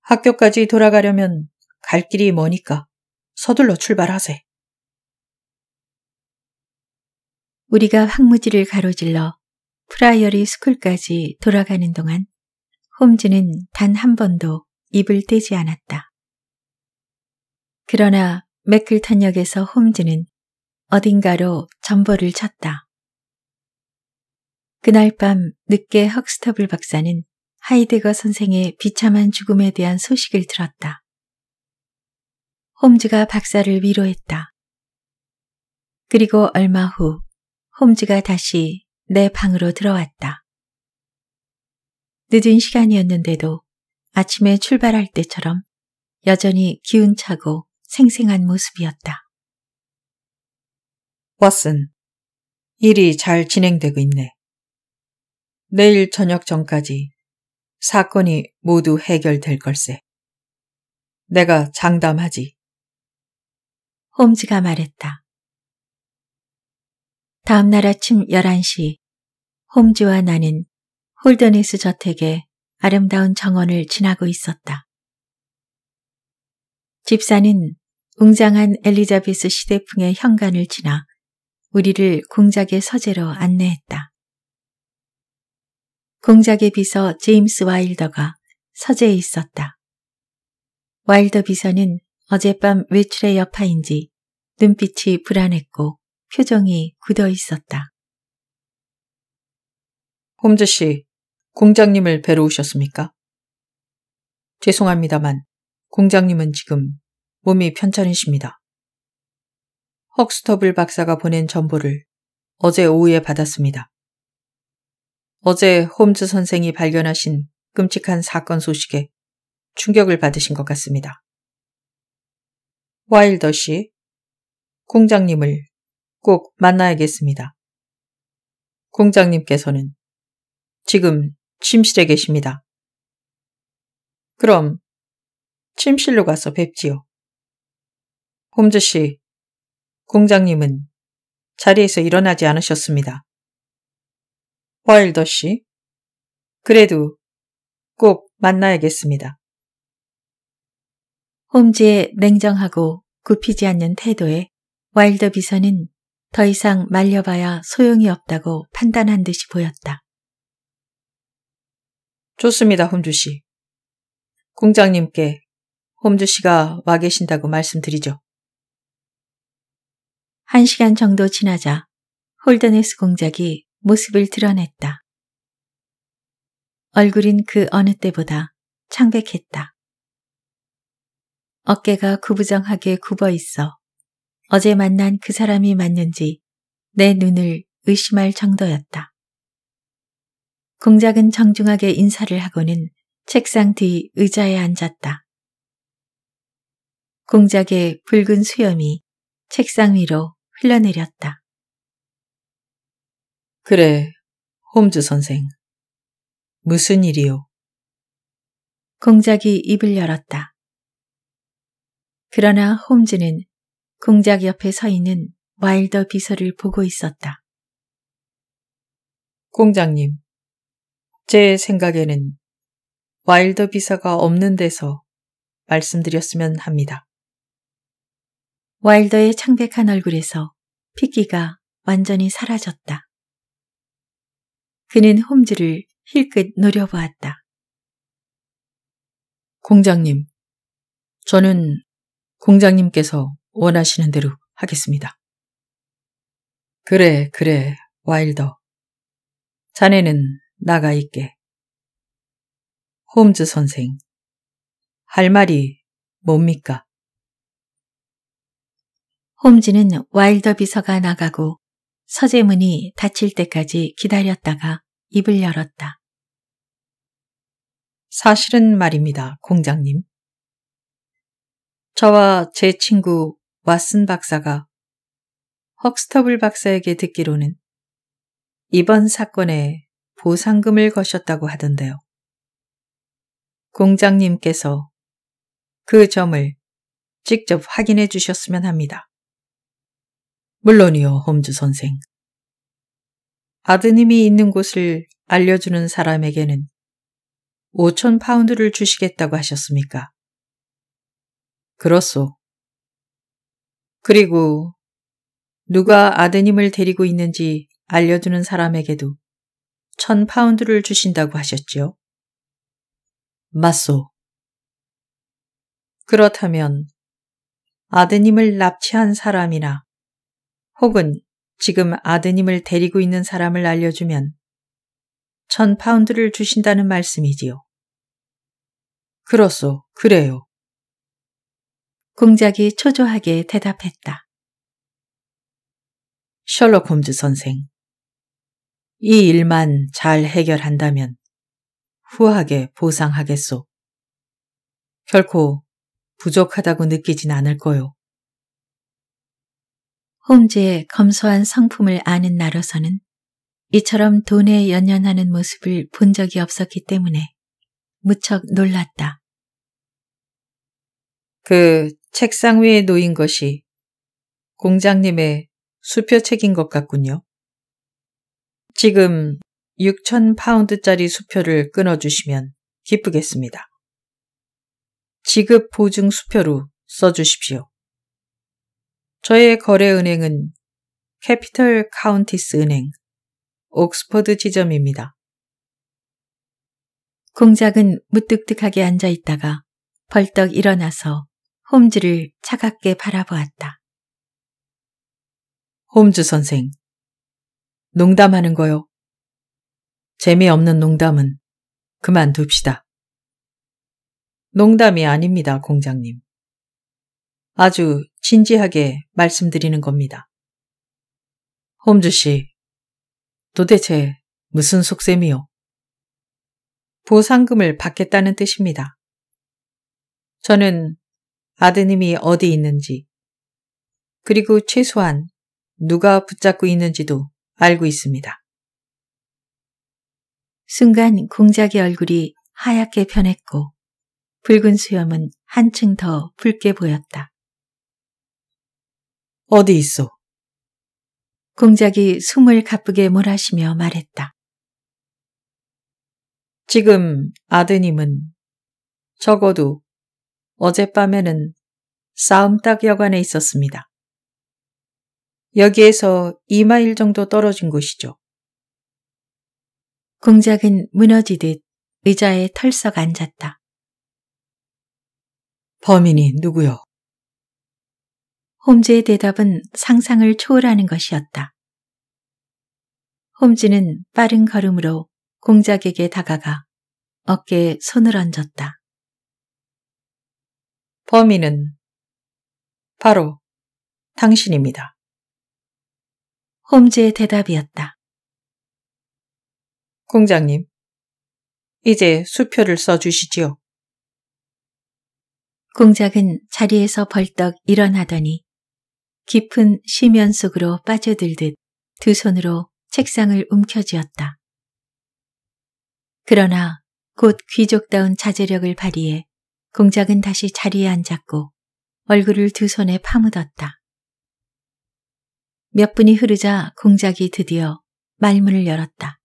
학교까지 돌아가려면 갈 길이 머니까 서둘러 출발하세. 우리가 황무지를 가로질러 프라이어리 스쿨까지 돌아가는 동안 홈즈는 단 한 번도 입을 떼지 않았다. 그러나 맥클턴역에서 홈즈는 어딘가로 전보를 쳤다. 그날 밤 늦게 헉스터블 박사는 하이데거 선생의 비참한 죽음에 대한 소식을 들었다. 홈즈가 박사를 위로했다. 그리고 얼마 후 홈즈가 다시 내 방으로 들어왔다. 늦은 시간이었는데도 아침에 출발할 때처럼 여전히 기운차고 생생한 모습이었다. 왓슨, 일이 잘 진행되고 있네. 내일 저녁 전까지 사건이 모두 해결될 걸세. 내가 장담하지. 홈즈가 말했다. 다음 날 아침 11시 홈즈와 나는 홀더니스 저택의 아름다운 정원을 지나고 있었다. 집사는 웅장한 엘리자베스 시대풍의 현관을 지나 우리를 공작의 서재로 안내했다. 공작의 비서 제임스 와일더가 서재에 있었다. 와일더 비서는 어젯밤 외출의 여파인지 눈빛이 불안했고 표정이 굳어 있었다. 홈즈 씨, 공장님을 뵈러 오셨습니까? 죄송합니다만 공장님은 지금 몸이 편찮으십니다. 헉스터블 박사가 보낸 전보를 어제 오후에 받았습니다. 어제 홈즈 선생이 발견하신 끔찍한 사건 소식에 충격을 받으신 것 같습니다. 와일더 씨, 공장님을 꼭 만나야겠습니다. 공장님께서는 지금 침실에 계십니다. 그럼 침실로 가서 뵙지요. 홈즈 씨, 공장님은 자리에서 일어나지 않으셨습니다. 와일더 씨, 그래도 꼭 만나야겠습니다. 홈즈의 냉정하고 굽히지 않는 태도에 와일더 비서는 더 이상 말려봐야 소용이 없다고 판단한 듯이 보였다. 좋습니다, 홈즈 씨. 공장님께 홈즈 씨가 와 계신다고 말씀드리죠. 한 시간 정도 지나자 홀더네스 공작이 모습을 드러냈다. 얼굴인 그 어느 때보다 창백했다. 어깨가 구부정하게 굽어 있어 어제 만난 그 사람이 맞는지 내 눈을 의심할 정도였다. 공작은 정중하게 인사를 하고는 책상 뒤 의자에 앉았다. 공작의 붉은 수염이 책상 위로 흘러내렸다. 그래, 홈즈 선생. 무슨 일이요? 공작이 입을 열었다. 그러나 홈즈는 공작 옆에 서 있는 와일더 비서를 보고 있었다. 공장님, 제 생각에는 와일더 비서가 없는 데서 말씀드렸으면 합니다. 와일더의 창백한 얼굴에서 핏기가 완전히 사라졌다. 그는 홈즈를 힐끗 노려보았다. 공장님, 저는 공장님께서 원하시는 대로 하겠습니다. 그래, 그래, 와일더. 자네는 나가 있게. 홈즈 선생, 할 말이 뭡니까? 홈즈는 와일더 비서가 나가고 서재문이 닫힐 때까지 기다렸다가 입을 열었다. 사실은 말입니다, 공장님. 저와 제 친구 왓슨 박사가 헉스터블 박사에게 듣기로는 이번 사건에 보상금을 거셨다고 하던데요. 공장님께서 그 점을 직접 확인해 주셨으면 합니다. 물론이요, 홈즈 선생. 아드님이 있는 곳을 알려주는 사람에게는 5천 파운드를 주시겠다고 하셨습니까? 그렇소. 그리고 누가 아드님을 데리고 있는지 알려주는 사람에게도 천 파운드를 주신다고 하셨지요? 맞소. 그렇다면 아드님을 납치한 사람이나 혹은 지금 아드님을 데리고 있는 사람을 알려주면 1파운드를 주신다는 말씀이지요. 그렇소, 그래요. 공작이 초조하게 대답했다. 셜록 홈즈 선생, 이 일만 잘 해결한다면 후하게 보상하겠소. 결코 부족하다고 느끼진 않을 거요. 홈즈의 검소한 성품을 아는 나로서는 이처럼 돈에 연연하는 모습을 본 적이 없었기 때문에 무척 놀랐다. 그 책상 위에 놓인 것이 공장님의 수표책인 것 같군요. 지금 6천 파운드짜리 수표를 끊어주시면 기쁘겠습니다. 지급 보증 수표로 써주십시오. 저의 거래 은행은 캐피털 카운티스 은행, 옥스퍼드 지점입니다. 공작은 무뚝뚝하게 앉아 있다가 벌떡 일어나서 홈즈를 차갑게 바라보았다. 홈즈 선생, 농담하는 거요. 재미없는 농담은 그만둡시다. 농담이 아닙니다, 공장님. 아주 진지하게 말씀드리는 겁니다. 홈즈 씨, 도대체 무슨 속셈이요? 보상금을 받겠다는 뜻입니다. 저는 아드님이 어디 있는지, 그리고 최소한 누가 붙잡고 있는지도 알고 있습니다. 순간 공작의 얼굴이 하얗게 변했고 붉은 수염은 한층 더 붉게 보였다. 어디 있어? 공작이 숨을 가쁘게 몰아쉬며 말했다. 지금 아드님은 적어도 어젯밤에는 싸움딱 여관에 있었습니다. 여기에서 2마일 정도 떨어진 곳이죠. 공작은 무너지듯 의자에 털썩 앉았다. 범인이 누구요? 홈즈의 대답은 상상을 초월하는 것이었다. 홈즈는 빠른 걸음으로 공작에게 다가가 어깨에 손을 얹었다. 범인은 바로 당신입니다. 홈즈의 대답이었다. 공장님, 이제 수표를 써주시지요. 공작은 자리에서 벌떡 일어나더니 깊은 심연 속으로 빠져들듯 두 손으로 책상을 움켜쥐었다. 그러나 곧 귀족다운 자제력을 발휘해 공작은 다시 자리에 앉았고 얼굴을 두 손에 파묻었다. 몇 분이 흐르자 공작이 드디어 말문을 열었다.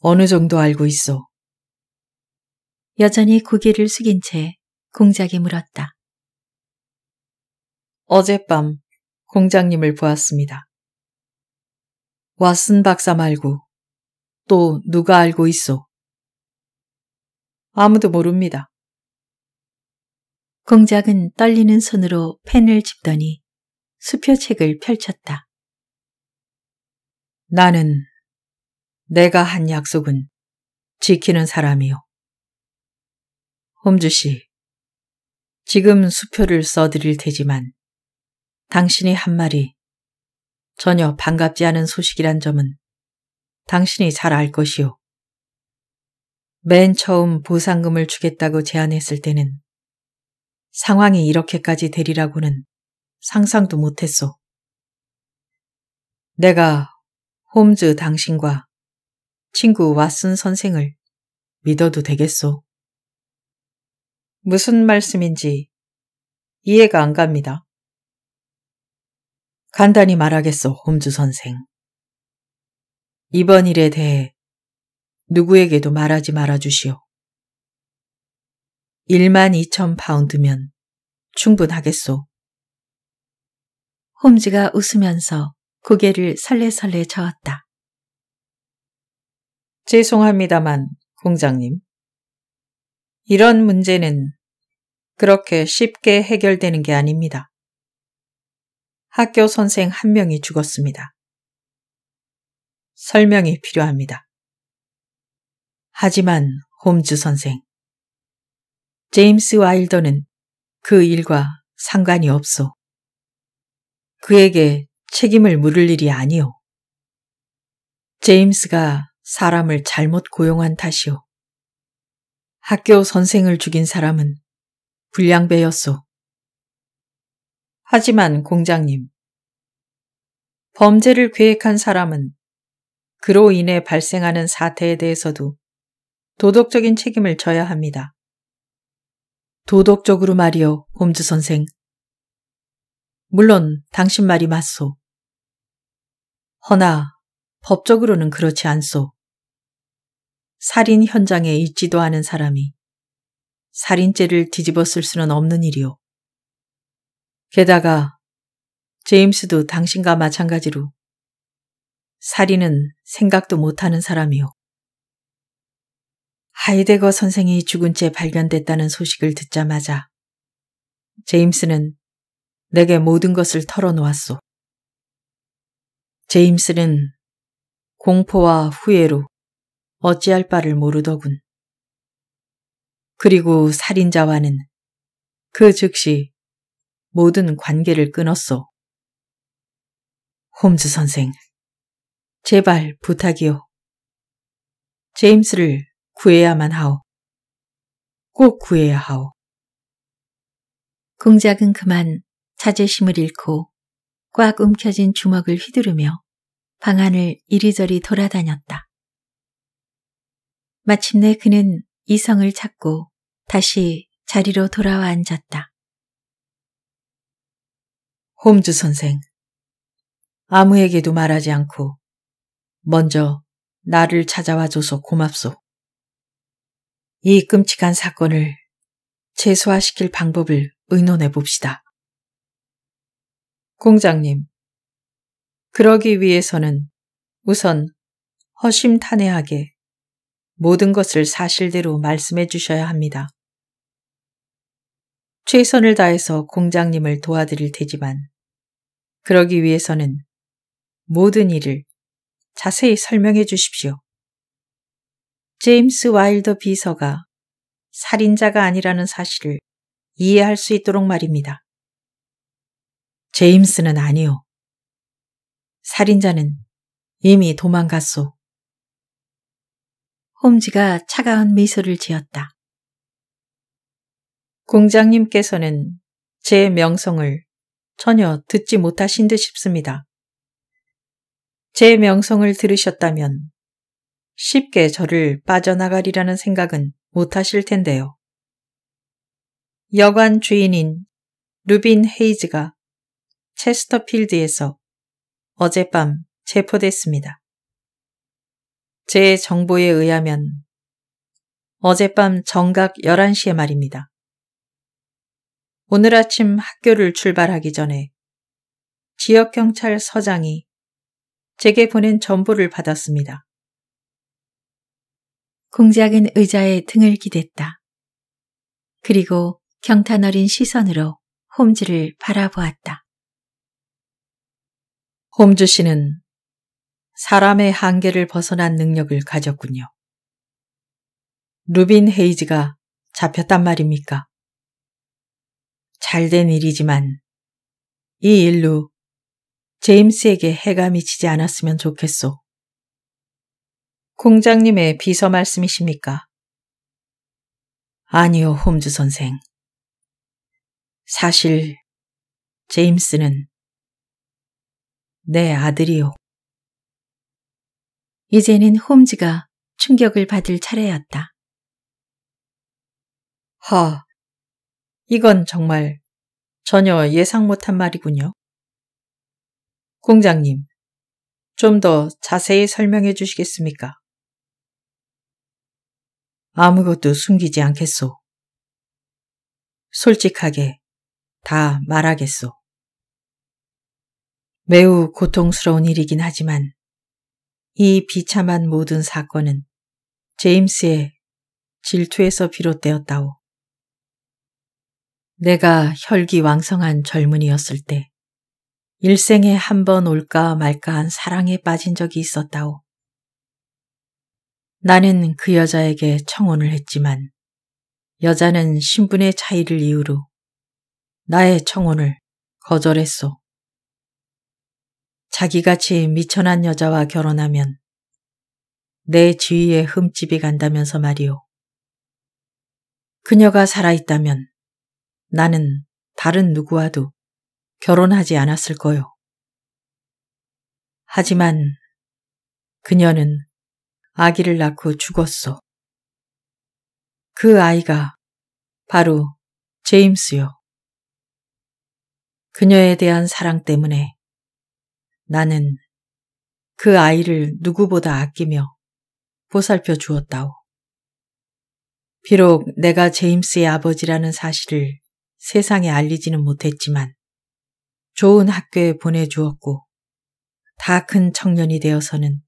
어느 정도 알고 있어? 여전히 고개를 숙인 채 공작이 물었다. 어젯밤 공장님을 보았습니다. 왓슨 박사 말고 또 누가 알고 있어? 아무도 모릅니다. 공작은 떨리는 손으로 펜을 집더니 수표책을 펼쳤다. 나는 내가 한 약속은 지키는 사람이요. 홈주 씨, 지금 수표를 써드릴 테지만 당신이 한 말이 전혀 반갑지 않은 소식이란 점은 당신이 잘 알 것이요. 맨 처음 보상금을 주겠다고 제안했을 때는 상황이 이렇게까지 되리라고는 상상도 못했소. 내가 홈즈 당신과 친구 왓슨 선생을 믿어도 되겠소. 무슨 말씀인지 이해가 안 갑니다. 간단히 말하겠소, 홈즈 선생. 이번 일에 대해 누구에게도 말하지 말아주시오. 1만 2천 파운드면 충분하겠소. 홈즈가 웃으면서 고개를 설레설레 저었다. 죄송합니다만, 공장님. 이런 문제는 그렇게 쉽게 해결되는 게 아닙니다. 학교 선생 한 명이 죽었습니다. 설명이 필요합니다. 하지만 홈즈 선생, 제임스 와일더는 그 일과 상관이 없소. 그에게 책임을 물을 일이 아니오. 제임스가 사람을 잘못 고용한 탓이오. 학교 선생을 죽인 사람은 불량배였소. 하지만 공장님, 범죄를 계획한 사람은 그로 인해 발생하는 사태에 대해서도 도덕적인 책임을 져야 합니다. 도덕적으로 말이요, 홈즈 선생. 물론 당신 말이 맞소. 허나 법적으로는 그렇지 않소. 살인 현장에 있지도 않은 사람이 살인죄를 뒤집어 쓸 수는 없는 일이오. 게다가 제임스도 당신과 마찬가지로 살인은 생각도 못하는 사람이요. 하이데거 선생이 죽은 채 발견됐다는 소식을 듣자마자 제임스는 내게 모든 것을 털어놓았소. 제임스는 공포와 후회로 어찌할 바를 모르더군. 그리고 살인자와는 그 즉시 모든 관계를 끊었소. 홈즈 선생, 제발 부탁이요. 제임스를 구해야만 하오. 꼭 구해야 하오. 공작은 그만 자제심을 잃고 꽉움켜진 주먹을 휘두르며 방안을 이리저리 돌아다녔다. 마침내 그는 이성을 찾고 다시 자리로 돌아와 앉았다. 홈즈 선생. 아무에게도 말하지 않고 먼저 나를 찾아와줘서 고맙소. 이 끔찍한 사건을 최소화시킬 방법을 의논해 봅시다. 공장님, 그러기 위해서는 우선 허심탄회하게 모든 것을 사실대로 말씀해 주셔야 합니다. 최선을 다해서 공장님을 도와드릴 테지만 그러기 위해서는 모든 일을 자세히 설명해 주십시오. 제임스 와일더 비서가 살인자가 아니라는 사실을 이해할 수 있도록 말입니다. 제임스는 아니요. 살인자는 이미 도망갔소. 홈즈가 차가운 미소를 지었다. 공장님께서는 제 명성을 전혀 듣지 못하신 듯 싶습니다. 제 명성을 들으셨다면 쉽게 저를 빠져나가리라는 생각은 못하실 텐데요. 여관 주인인 루빈 헤이즈가 체스터필드에서 어젯밤 체포됐습니다. 제 정보에 의하면 어젯밤 정각 11시에 말입니다. 오늘 아침 학교를 출발하기 전에 지역경찰서장이 제게 보낸 전보를 받았습니다. 공작은 의자에 등을 기댔다. 그리고 경탄 어린 시선으로 홈즈를 바라보았다. 홈즈 씨는 사람의 한계를 벗어난 능력을 가졌군요. 루빈 헤이즈가 잡혔단 말입니까? 잘된 일이지만 이 일로 제임스에게 해가 미치지 않았으면 좋겠소. 공장님의 비서 말씀이십니까? 아니요, 홈즈 선생. 사실 제임스는 내 아들이요. 이제는 홈즈가 충격을 받을 차례였다. 허, 이건 정말 전혀 예상 못한 말이군요. 공장님, 좀 더 자세히 설명해 주시겠습니까? 아무것도 숨기지 않겠소. 솔직하게 다 말하겠소. 매우 고통스러운 일이긴 하지만 이 비참한 모든 사건은 제임스의 질투에서 비롯되었다오. 내가 혈기왕성한 젊은이였을 때 일생에 한 번 올까 말까 한 사랑에 빠진 적이 있었다오. 나는 그 여자에게 청혼을 했지만 여자는 신분의 차이를 이유로 나의 청혼을 거절했소. 자기같이 미천한 여자와 결혼하면 내 지위에 흠집이 간다면서 말이오. 그녀가 살아있다면 나는 다른 누구와도 결혼하지 않았을 거요. 하지만 그녀는 아기를 낳고 죽었소. 그 아이가 바로 제임스요. 그녀에 대한 사랑 때문에 나는 그 아이를 누구보다 아끼며 보살펴 주었다오. 비록 내가 제임스의 아버지라는 사실을 세상에 알리지는 못했지만 좋은 학교에 보내주었고 다 큰 청년이 되어서는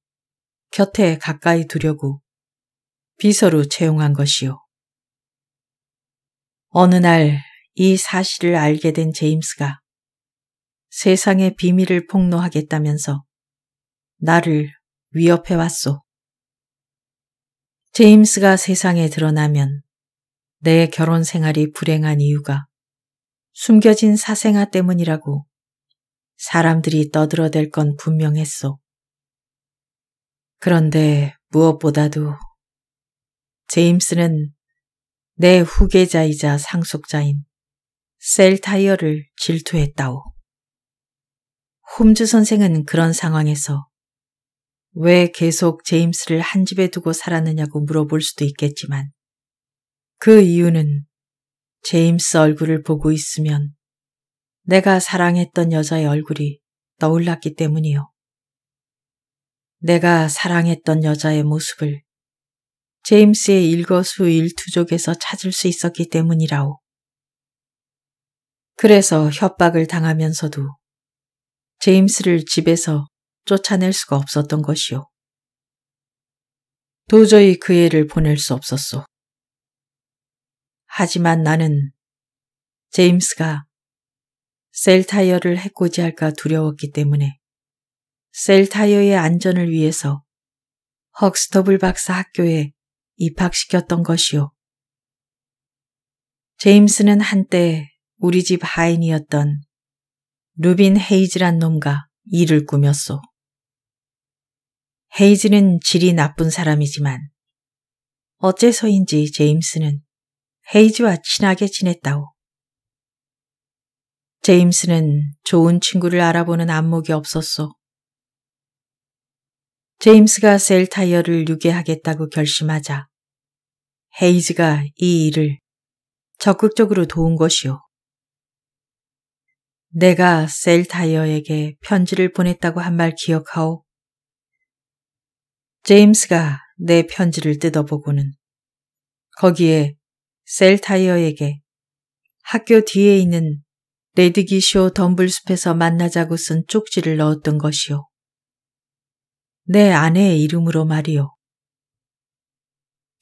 곁에 가까이 두려고 비서로 채용한 것이요. 어느 날 이 사실을 알게 된 제임스가 세상의 비밀을 폭로하겠다면서 나를 위협해 왔소. 제임스가 세상에 드러나면 내 결혼 생활이 불행한 이유가 숨겨진 사생아 때문이라고 사람들이 떠들어댈 건 분명했소. 그런데 무엇보다도 제임스는 내 후계자이자 상속자인 셀타이어를 질투했다오. 홈즈 선생은 그런 상황에서 왜 계속 제임스를 한 집에 두고 살았느냐고 물어볼 수도 있겠지만 그 이유는 제임스 얼굴을 보고 있으면 내가 사랑했던 여자의 얼굴이 떠올랐기 때문이요. 내가 사랑했던 여자의 모습을 제임스의 일거수일투족에서 찾을 수 있었기 때문이라오. 그래서 협박을 당하면서도 제임스를 집에서 쫓아낼 수가 없었던 것이요. 도저히 그 애를 보낼 수 없었소. 하지만 나는 제임스가 셀 타이어를 해코지 할까 두려웠기 때문에 셀 타이어의 안전을 위해서 헉스터블 박사 학교에 입학시켰던 것이요. 제임스는 한때 우리 집 하인이었던 루빈 헤이즈란 놈과 일을 꾸몄소. 헤이즈는 질이 나쁜 사람이지만 어째서인지 제임스는 헤이즈와 친하게 지냈다오. 제임스는 좋은 친구를 알아보는 안목이 없었소. 제임스가 셀 타이어를 유괴하겠다고 결심하자 헤이즈가 이 일을 적극적으로 도운 것이오. 내가 셀 타이어에게 편지를 보냈다고 한 말 기억하오. 제임스가 내 편지를 뜯어보고는 거기에 셀타이어에게 학교 뒤에 있는 레드기쇼 덤블숲에서 만나자고 쓴 쪽지를 넣었던 것이요. 내 아내의 이름으로 말이요.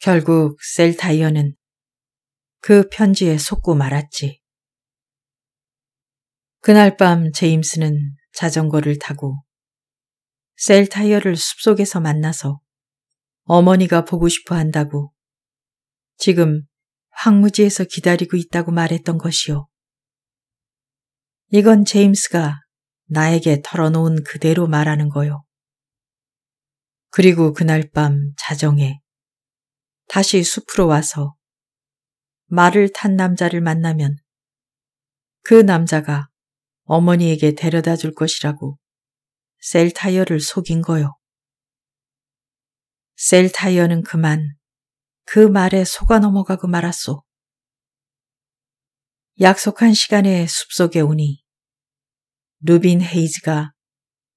결국 셀타이어는 그 편지에 속고 말았지. 그날 밤 제임스는 자전거를 타고 셀타이어를 숲속에서 만나서 어머니가 보고 싶어 한다고 지금 황무지에서 기다리고 있다고 말했던 것이요. 이건 제임스가 나에게 털어놓은 그대로 말하는 거요. 그리고 그날 밤 자정에 다시 숲으로 와서 말을 탄 남자를 만나면 그 남자가 어머니에게 데려다 줄 것이라고 셀타이어를 속인 거요. 셀타이어는 그만 그 말에 속아 넘어가고 말았소. 약속한 시간에 숲속에 오니 루빈 헤이즈가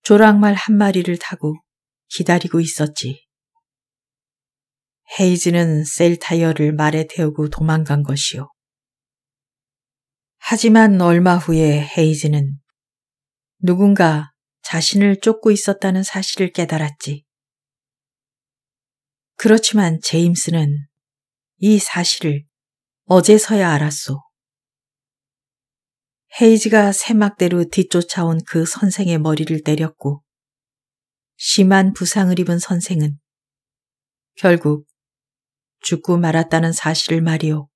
조랑말 한 마리를 타고 기다리고 있었지. 헤이즈는 셀 타이어를 말에 태우고 도망간 것이요. 하지만 얼마 후에 헤이즈는 누군가 자신을 쫓고 있었다는 사실을 깨달았지. 그렇지만 제임스는 이 사실을 어제서야 알았소. 헤이즈가 새막대로 뒤쫓아온 그 선생의 머리를 때렸고 심한 부상을 입은 선생은 결국 죽고 말았다는 사실을 말이오.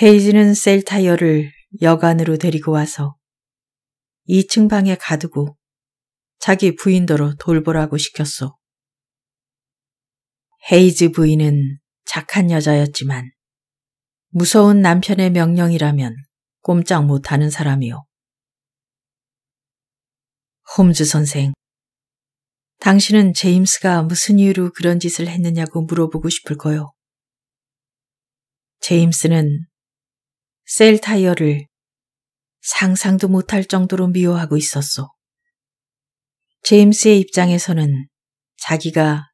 헤이즈는 셀타이어를 여관으로 데리고 와서 2층 방에 가두고 자기 부인더로 돌보라고 시켰소. 헤이즈 부인은 착한 여자였지만 무서운 남편의 명령이라면 꼼짝 못하는 사람이요. 홈즈 선생, 당신은 제임스가 무슨 이유로 그런 짓을 했느냐고 물어보고 싶을 거요. 제임스는 셀 타이어를 상상도 못할 정도로 미워하고 있었소. 제임스의 입장에서는 자기가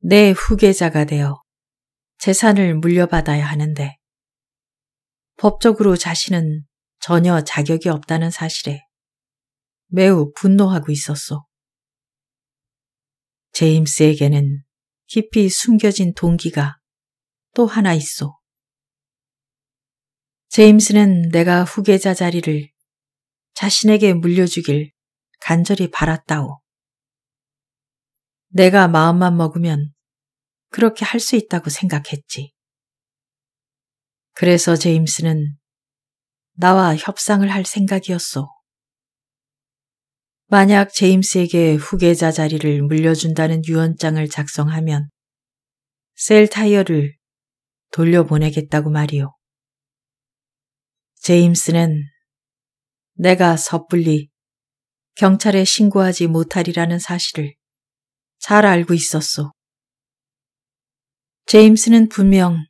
내 후계자가 되어 재산을 물려받아야 하는데 법적으로 자신은 전혀 자격이 없다는 사실에 매우 분노하고 있었소. 제임스에게는 깊이 숨겨진 동기가 또 하나 있어. 제임스는 내가 후계자 자리를 자신에게 물려주길 간절히 바랐다오. 내가 마음만 먹으면 그렇게 할 수 있다고 생각했지. 그래서 제임스는 나와 협상을 할 생각이었소. 만약 제임스에게 후계자 자리를 물려준다는 유언장을 작성하면 셀 타이어를 돌려보내겠다고 말이오. 제임스는 내가 섣불리 경찰에 신고하지 못하리라는 사실을 잘 알고 있었소. 제임스는 분명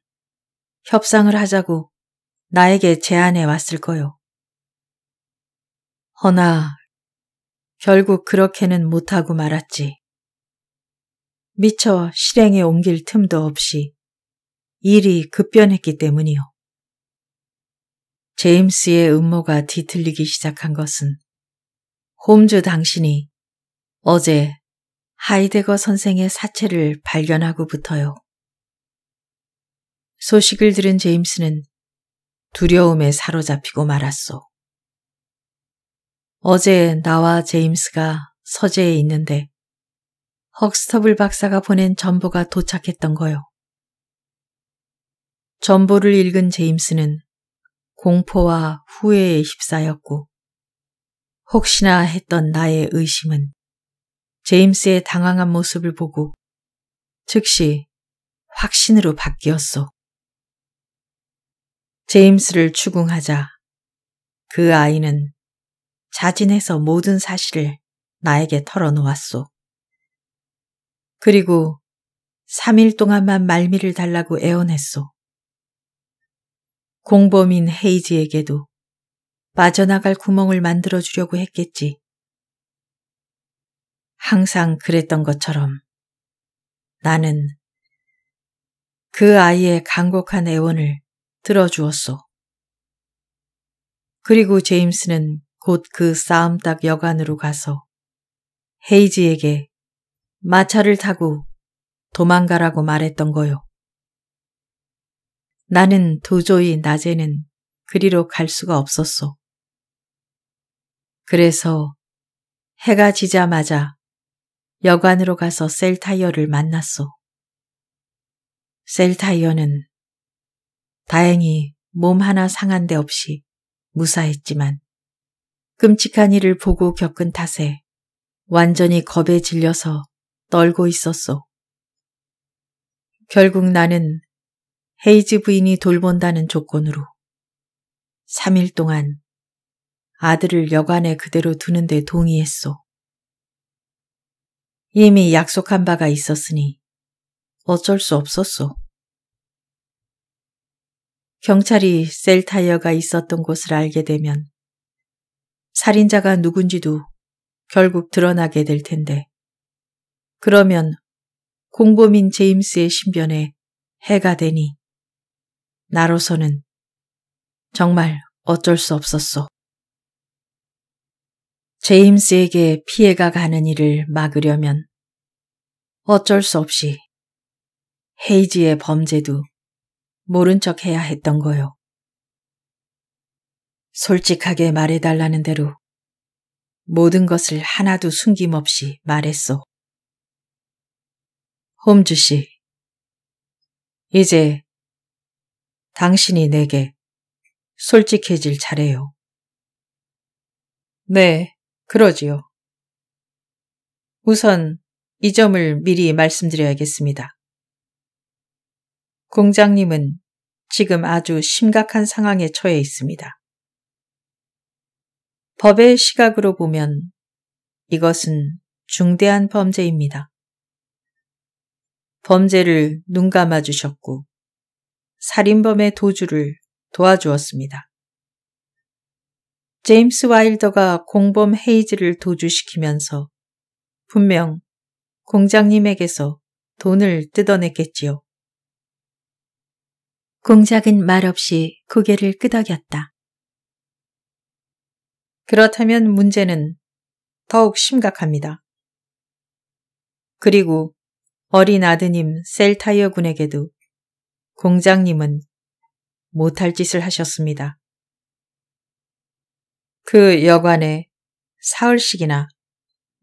협상을 하자고 나에게 제안해 왔을 거요. 허나 결국 그렇게는 못하고 말았지. 미처 실행에 옮길 틈도 없이 일이 급변했기 때문이요. 제임스의 음모가 뒤틀리기 시작한 것은 홈즈 당신이 어제 하이데거 선생의 사체를 발견하고부터요. 소식을 들은 제임스는 두려움에 사로잡히고 말았소. 어제 나와 제임스가 서재에 있는데 헉스터블 박사가 보낸 전보가 도착했던 거요. 전보를 읽은 제임스는 공포와 후회에 휩싸였고 혹시나 했던 나의 의심은 제임스의 당황한 모습을 보고 즉시 확신으로 바뀌었소. 제임스를 추궁하자 그 아이는 자진해서 모든 사실을 나에게 털어놓았소. 그리고 3일 동안만 말미를 달라고 애원했소. 공범인 헤이지에게도 빠져나갈 구멍을 만들어 주려고 했겠지. 항상 그랬던 것처럼 나는 그 아이의 간곡한 애원을 들어주었소. 그리고 제임스는 곧 그 싸움닭 여관으로 가서 헤이지에게 마차를 타고 도망가라고 말했던 거요. 나는 도저히 낮에는 그리로 갈 수가 없었소. 그래서 해가 지자마자 여관으로 가서 셀타이어를 만났소. 셀타이어는 다행히 몸 하나 상한 데 없이 무사했지만 끔찍한 일을 보고 겪은 탓에 완전히 겁에 질려서 떨고 있었소. 결국 나는 헤이즈 부인이 돌본다는 조건으로 3일 동안 아들을 여관에 그대로 두는데 동의했소. 이미 약속한 바가 있었으니 어쩔 수 없었소. 경찰이 셀타이어가 있었던 곳을 알게 되면 살인자가 누군지도 결국 드러나게 될 텐데 그러면 공범인 제임스의 신변에 해가 되니 나로서는 정말 어쩔 수 없었소. 제임스에게 피해가 가는 일을 막으려면 어쩔 수 없이 헤이지의 범죄도 모른 척 해야 했던 거요. 솔직하게 말해달라는 대로 모든 것을 하나도 숨김없이 말했소. 홈즈 씨, 이제 당신이 내게 솔직해질 차례요. 네, 그러지요. 우선 이 점을 미리 말씀드려야겠습니다. 공장님은 지금 아주 심각한 상황에 처해 있습니다. 법의 시각으로 보면 이것은 중대한 범죄입니다. 범죄를 눈 감아 주셨고 살인범의 도주를 도와주었습니다. 제임스 와일더가 공범 헤이즈를 도주시키면서 분명 공장님에게서 돈을 뜯어냈겠지요. 공작은 말없이 고개를 끄덕였다. 그렇다면 문제는 더욱 심각합니다. 그리고 어린 아드님 셀타이어 군에게도 공장님은 못할 짓을 하셨습니다. 그 여관에 사흘씩이나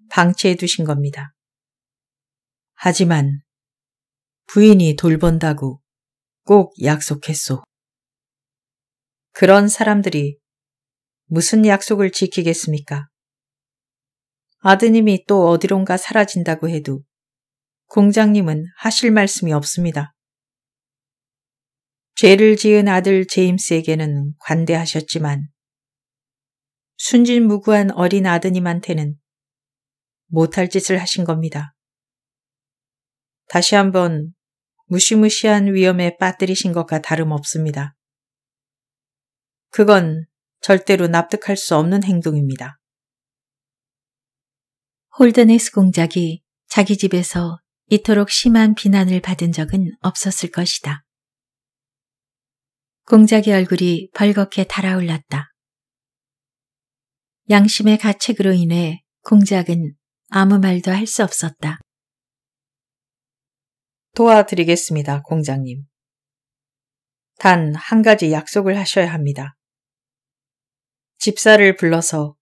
방치해 두신 겁니다. 하지만 부인이 돌본다고 꼭 약속했소. 그런 사람들이 무슨 약속을 지키겠습니까? 아드님이 또 어디론가 사라진다고 해도 공장님은 하실 말씀이 없습니다. 죄를 지은 아들 제임스에게는 관대하셨지만 순진무구한 어린 아드님한테는 못할 짓을 하신 겁니다. 다시 한번 무시무시한 위험에 빠뜨리신 것과 다름없습니다. 그건 절대로 납득할 수 없는 행동입니다. 홀드네스 공작이 자기 집에서 이토록 심한 비난을 받은 적은 없었을 것이다. 공작의 얼굴이 벌겋게 달아올랐다. 양심의 가책으로 인해 공작은 아무 말도 할 수 없었다. 도와드리겠습니다, 공장님. 단 한 가지 약속을 하셔야 합니다. 집사를 불러서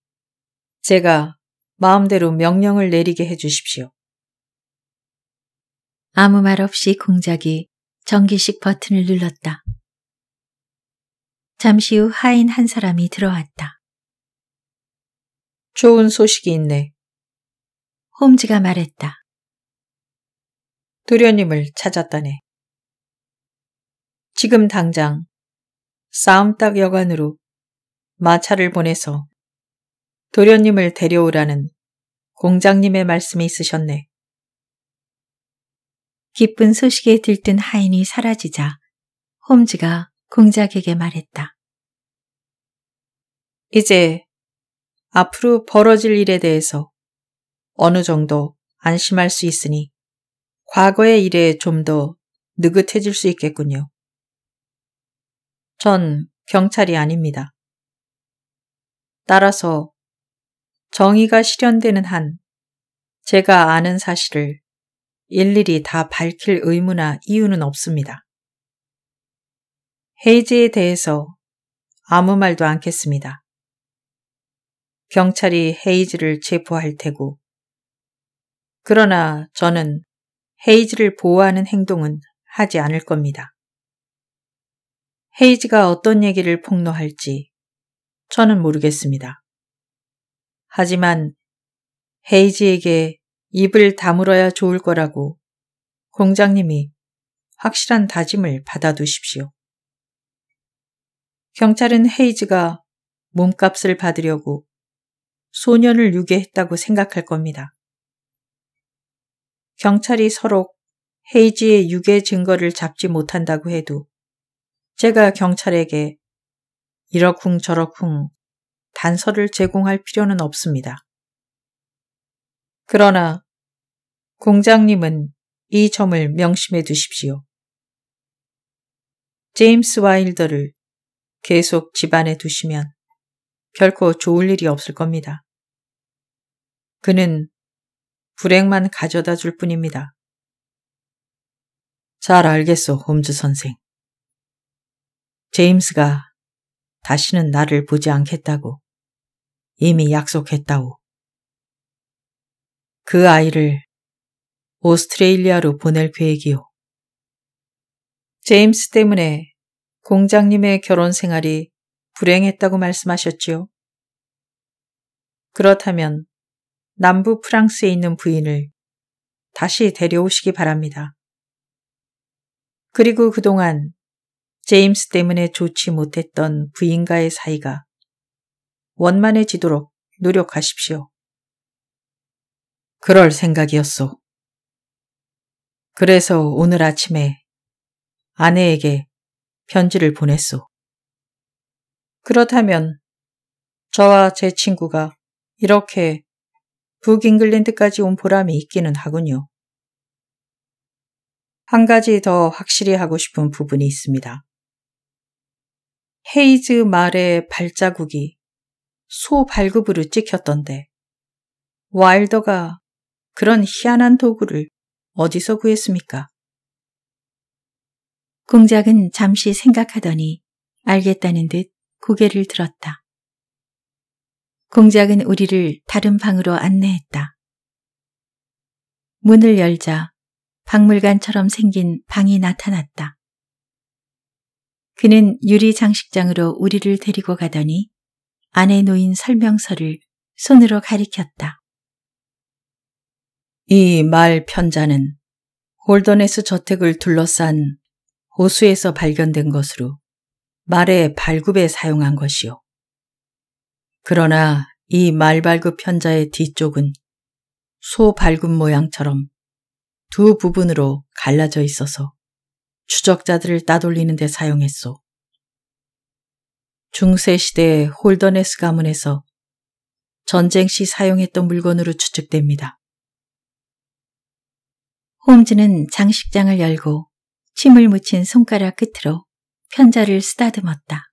제가 마음대로 명령을 내리게 해주십시오. 아무 말 없이 공작이 전기식 버튼을 눌렀다. 잠시 후 하인 한 사람이 들어왔다. 좋은 소식이 있네. 홈즈가 말했다. 도련님을 찾았다네. 지금 당장 싸움닭 여관으로 마차를 보내서 도련님을 데려오라는 공장님의 말씀이 있으셨네. 기쁜 소식에 들뜬 하인이 사라지자 홈즈가 공작에게 말했다. 이제 앞으로 벌어질 일에 대해서 어느 정도 안심할 수 있으니 과거의 일에 좀 더 느긋해질 수 있겠군요. 전 경찰이 아닙니다. 따라서 정의가 실현되는 한 제가 아는 사실을 일일이 다 밝힐 의무나 이유는 없습니다. 헤이즈에 대해서 아무 말도 않겠습니다. 경찰이 헤이즈를 체포할 테고. 그러나 저는 헤이즈를 보호하는 행동은 하지 않을 겁니다. 헤이즈가 어떤 얘기를 폭로할지 저는 모르겠습니다. 하지만 헤이즈에게 입을 다물어야 좋을 거라고 공장님이 확실한 다짐을 받아두십시오. 경찰은 헤이즈가 몸값을 받으려고 소년을 유괴했다고 생각할 겁니다. 경찰이 서로 헤이지의 유괴 증거를 잡지 못한다고 해도 제가 경찰에게 이러쿵 저러쿵 단서를 제공할 필요는 없습니다. 그러나 공장님은 이 점을 명심해 두십시오. 제임스 와일더를 계속 집안에 두시면 결코 좋을 일이 없을 겁니다. 그는 불행만 가져다 줄 뿐입니다. 잘 알겠소, 홈즈 선생. 제임스가 다시는 나를 보지 않겠다고 이미 약속했다오. 그 아이를 오스트레일리아로 보낼 계획이오. 제임스 때문에 공장님의 결혼 생활이 불행했다고 말씀하셨지요. 그렇다면 남부 프랑스에 있는 부인을 다시 데려오시기 바랍니다. 그리고 그동안 제임스 때문에 좋지 못했던 부인과의 사이가 원만해지도록 노력하십시오. 그럴 생각이었소. 그래서 오늘 아침에 아내에게 편지를 보냈소. 그렇다면 저와 제 친구가 이렇게 북잉글랜드까지 온 보람이 있기는 하군요. 한 가지 더 확실히 하고 싶은 부분이 있습니다. 헤이즈 말의 발자국이 소 발굽으로 찍혔던데 와일더가 그런 희한한 도구를 어디서 구했습니까? 공작은 잠시 생각하더니 알겠다는 듯 고개를 들었다. 공작은 우리를 다른 방으로 안내했다. 문을 열자 박물관처럼 생긴 방이 나타났다. 그는 유리 장식장으로 우리를 데리고 가더니 안에 놓인 설명서를 손으로 가리켰다. 이 말 편자는 홀던에스 저택을 둘러싼 호수에서 발견된 것으로 말의 발굽에 사용한 것이요. 그러나 이 말발굽 편자의 뒤쪽은 소 발굽 모양처럼 두 부분으로 갈라져 있어서 추적자들을 따돌리는 데 사용했소. 중세시대 홀더네스 가문에서 전쟁 시 사용했던 물건으로 추측됩니다. 홈즈는 장식장을 열고 침을 묻힌 손가락 끝으로 편자를 쓰다듬었다.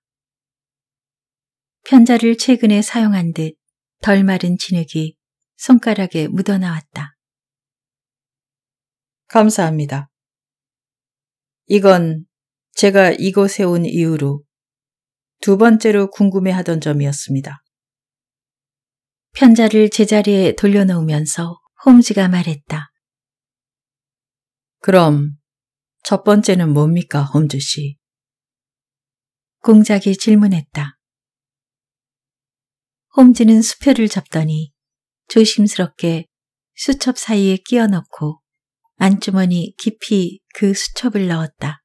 편자를 최근에 사용한 듯 덜 마른 진흙이 손가락에 묻어나왔다. 감사합니다. 이건 제가 이곳에 온 이후로 두 번째로 궁금해하던 점이었습니다. 편자를 제자리에 돌려놓으면서 홈즈가 말했다. 그럼 첫 번째는 뭡니까, 홈즈 씨? 공작이 질문했다. 홈즈는 수표를 잡더니 조심스럽게 수첩 사이에 끼워 넣고 안주머니 깊이 그 수첩을 넣었다.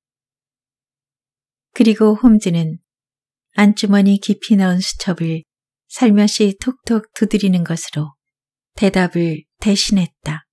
그리고 홈즈는 안주머니 깊이 넣은 수첩을 살며시 톡톡 두드리는 것으로 대답을 대신했다.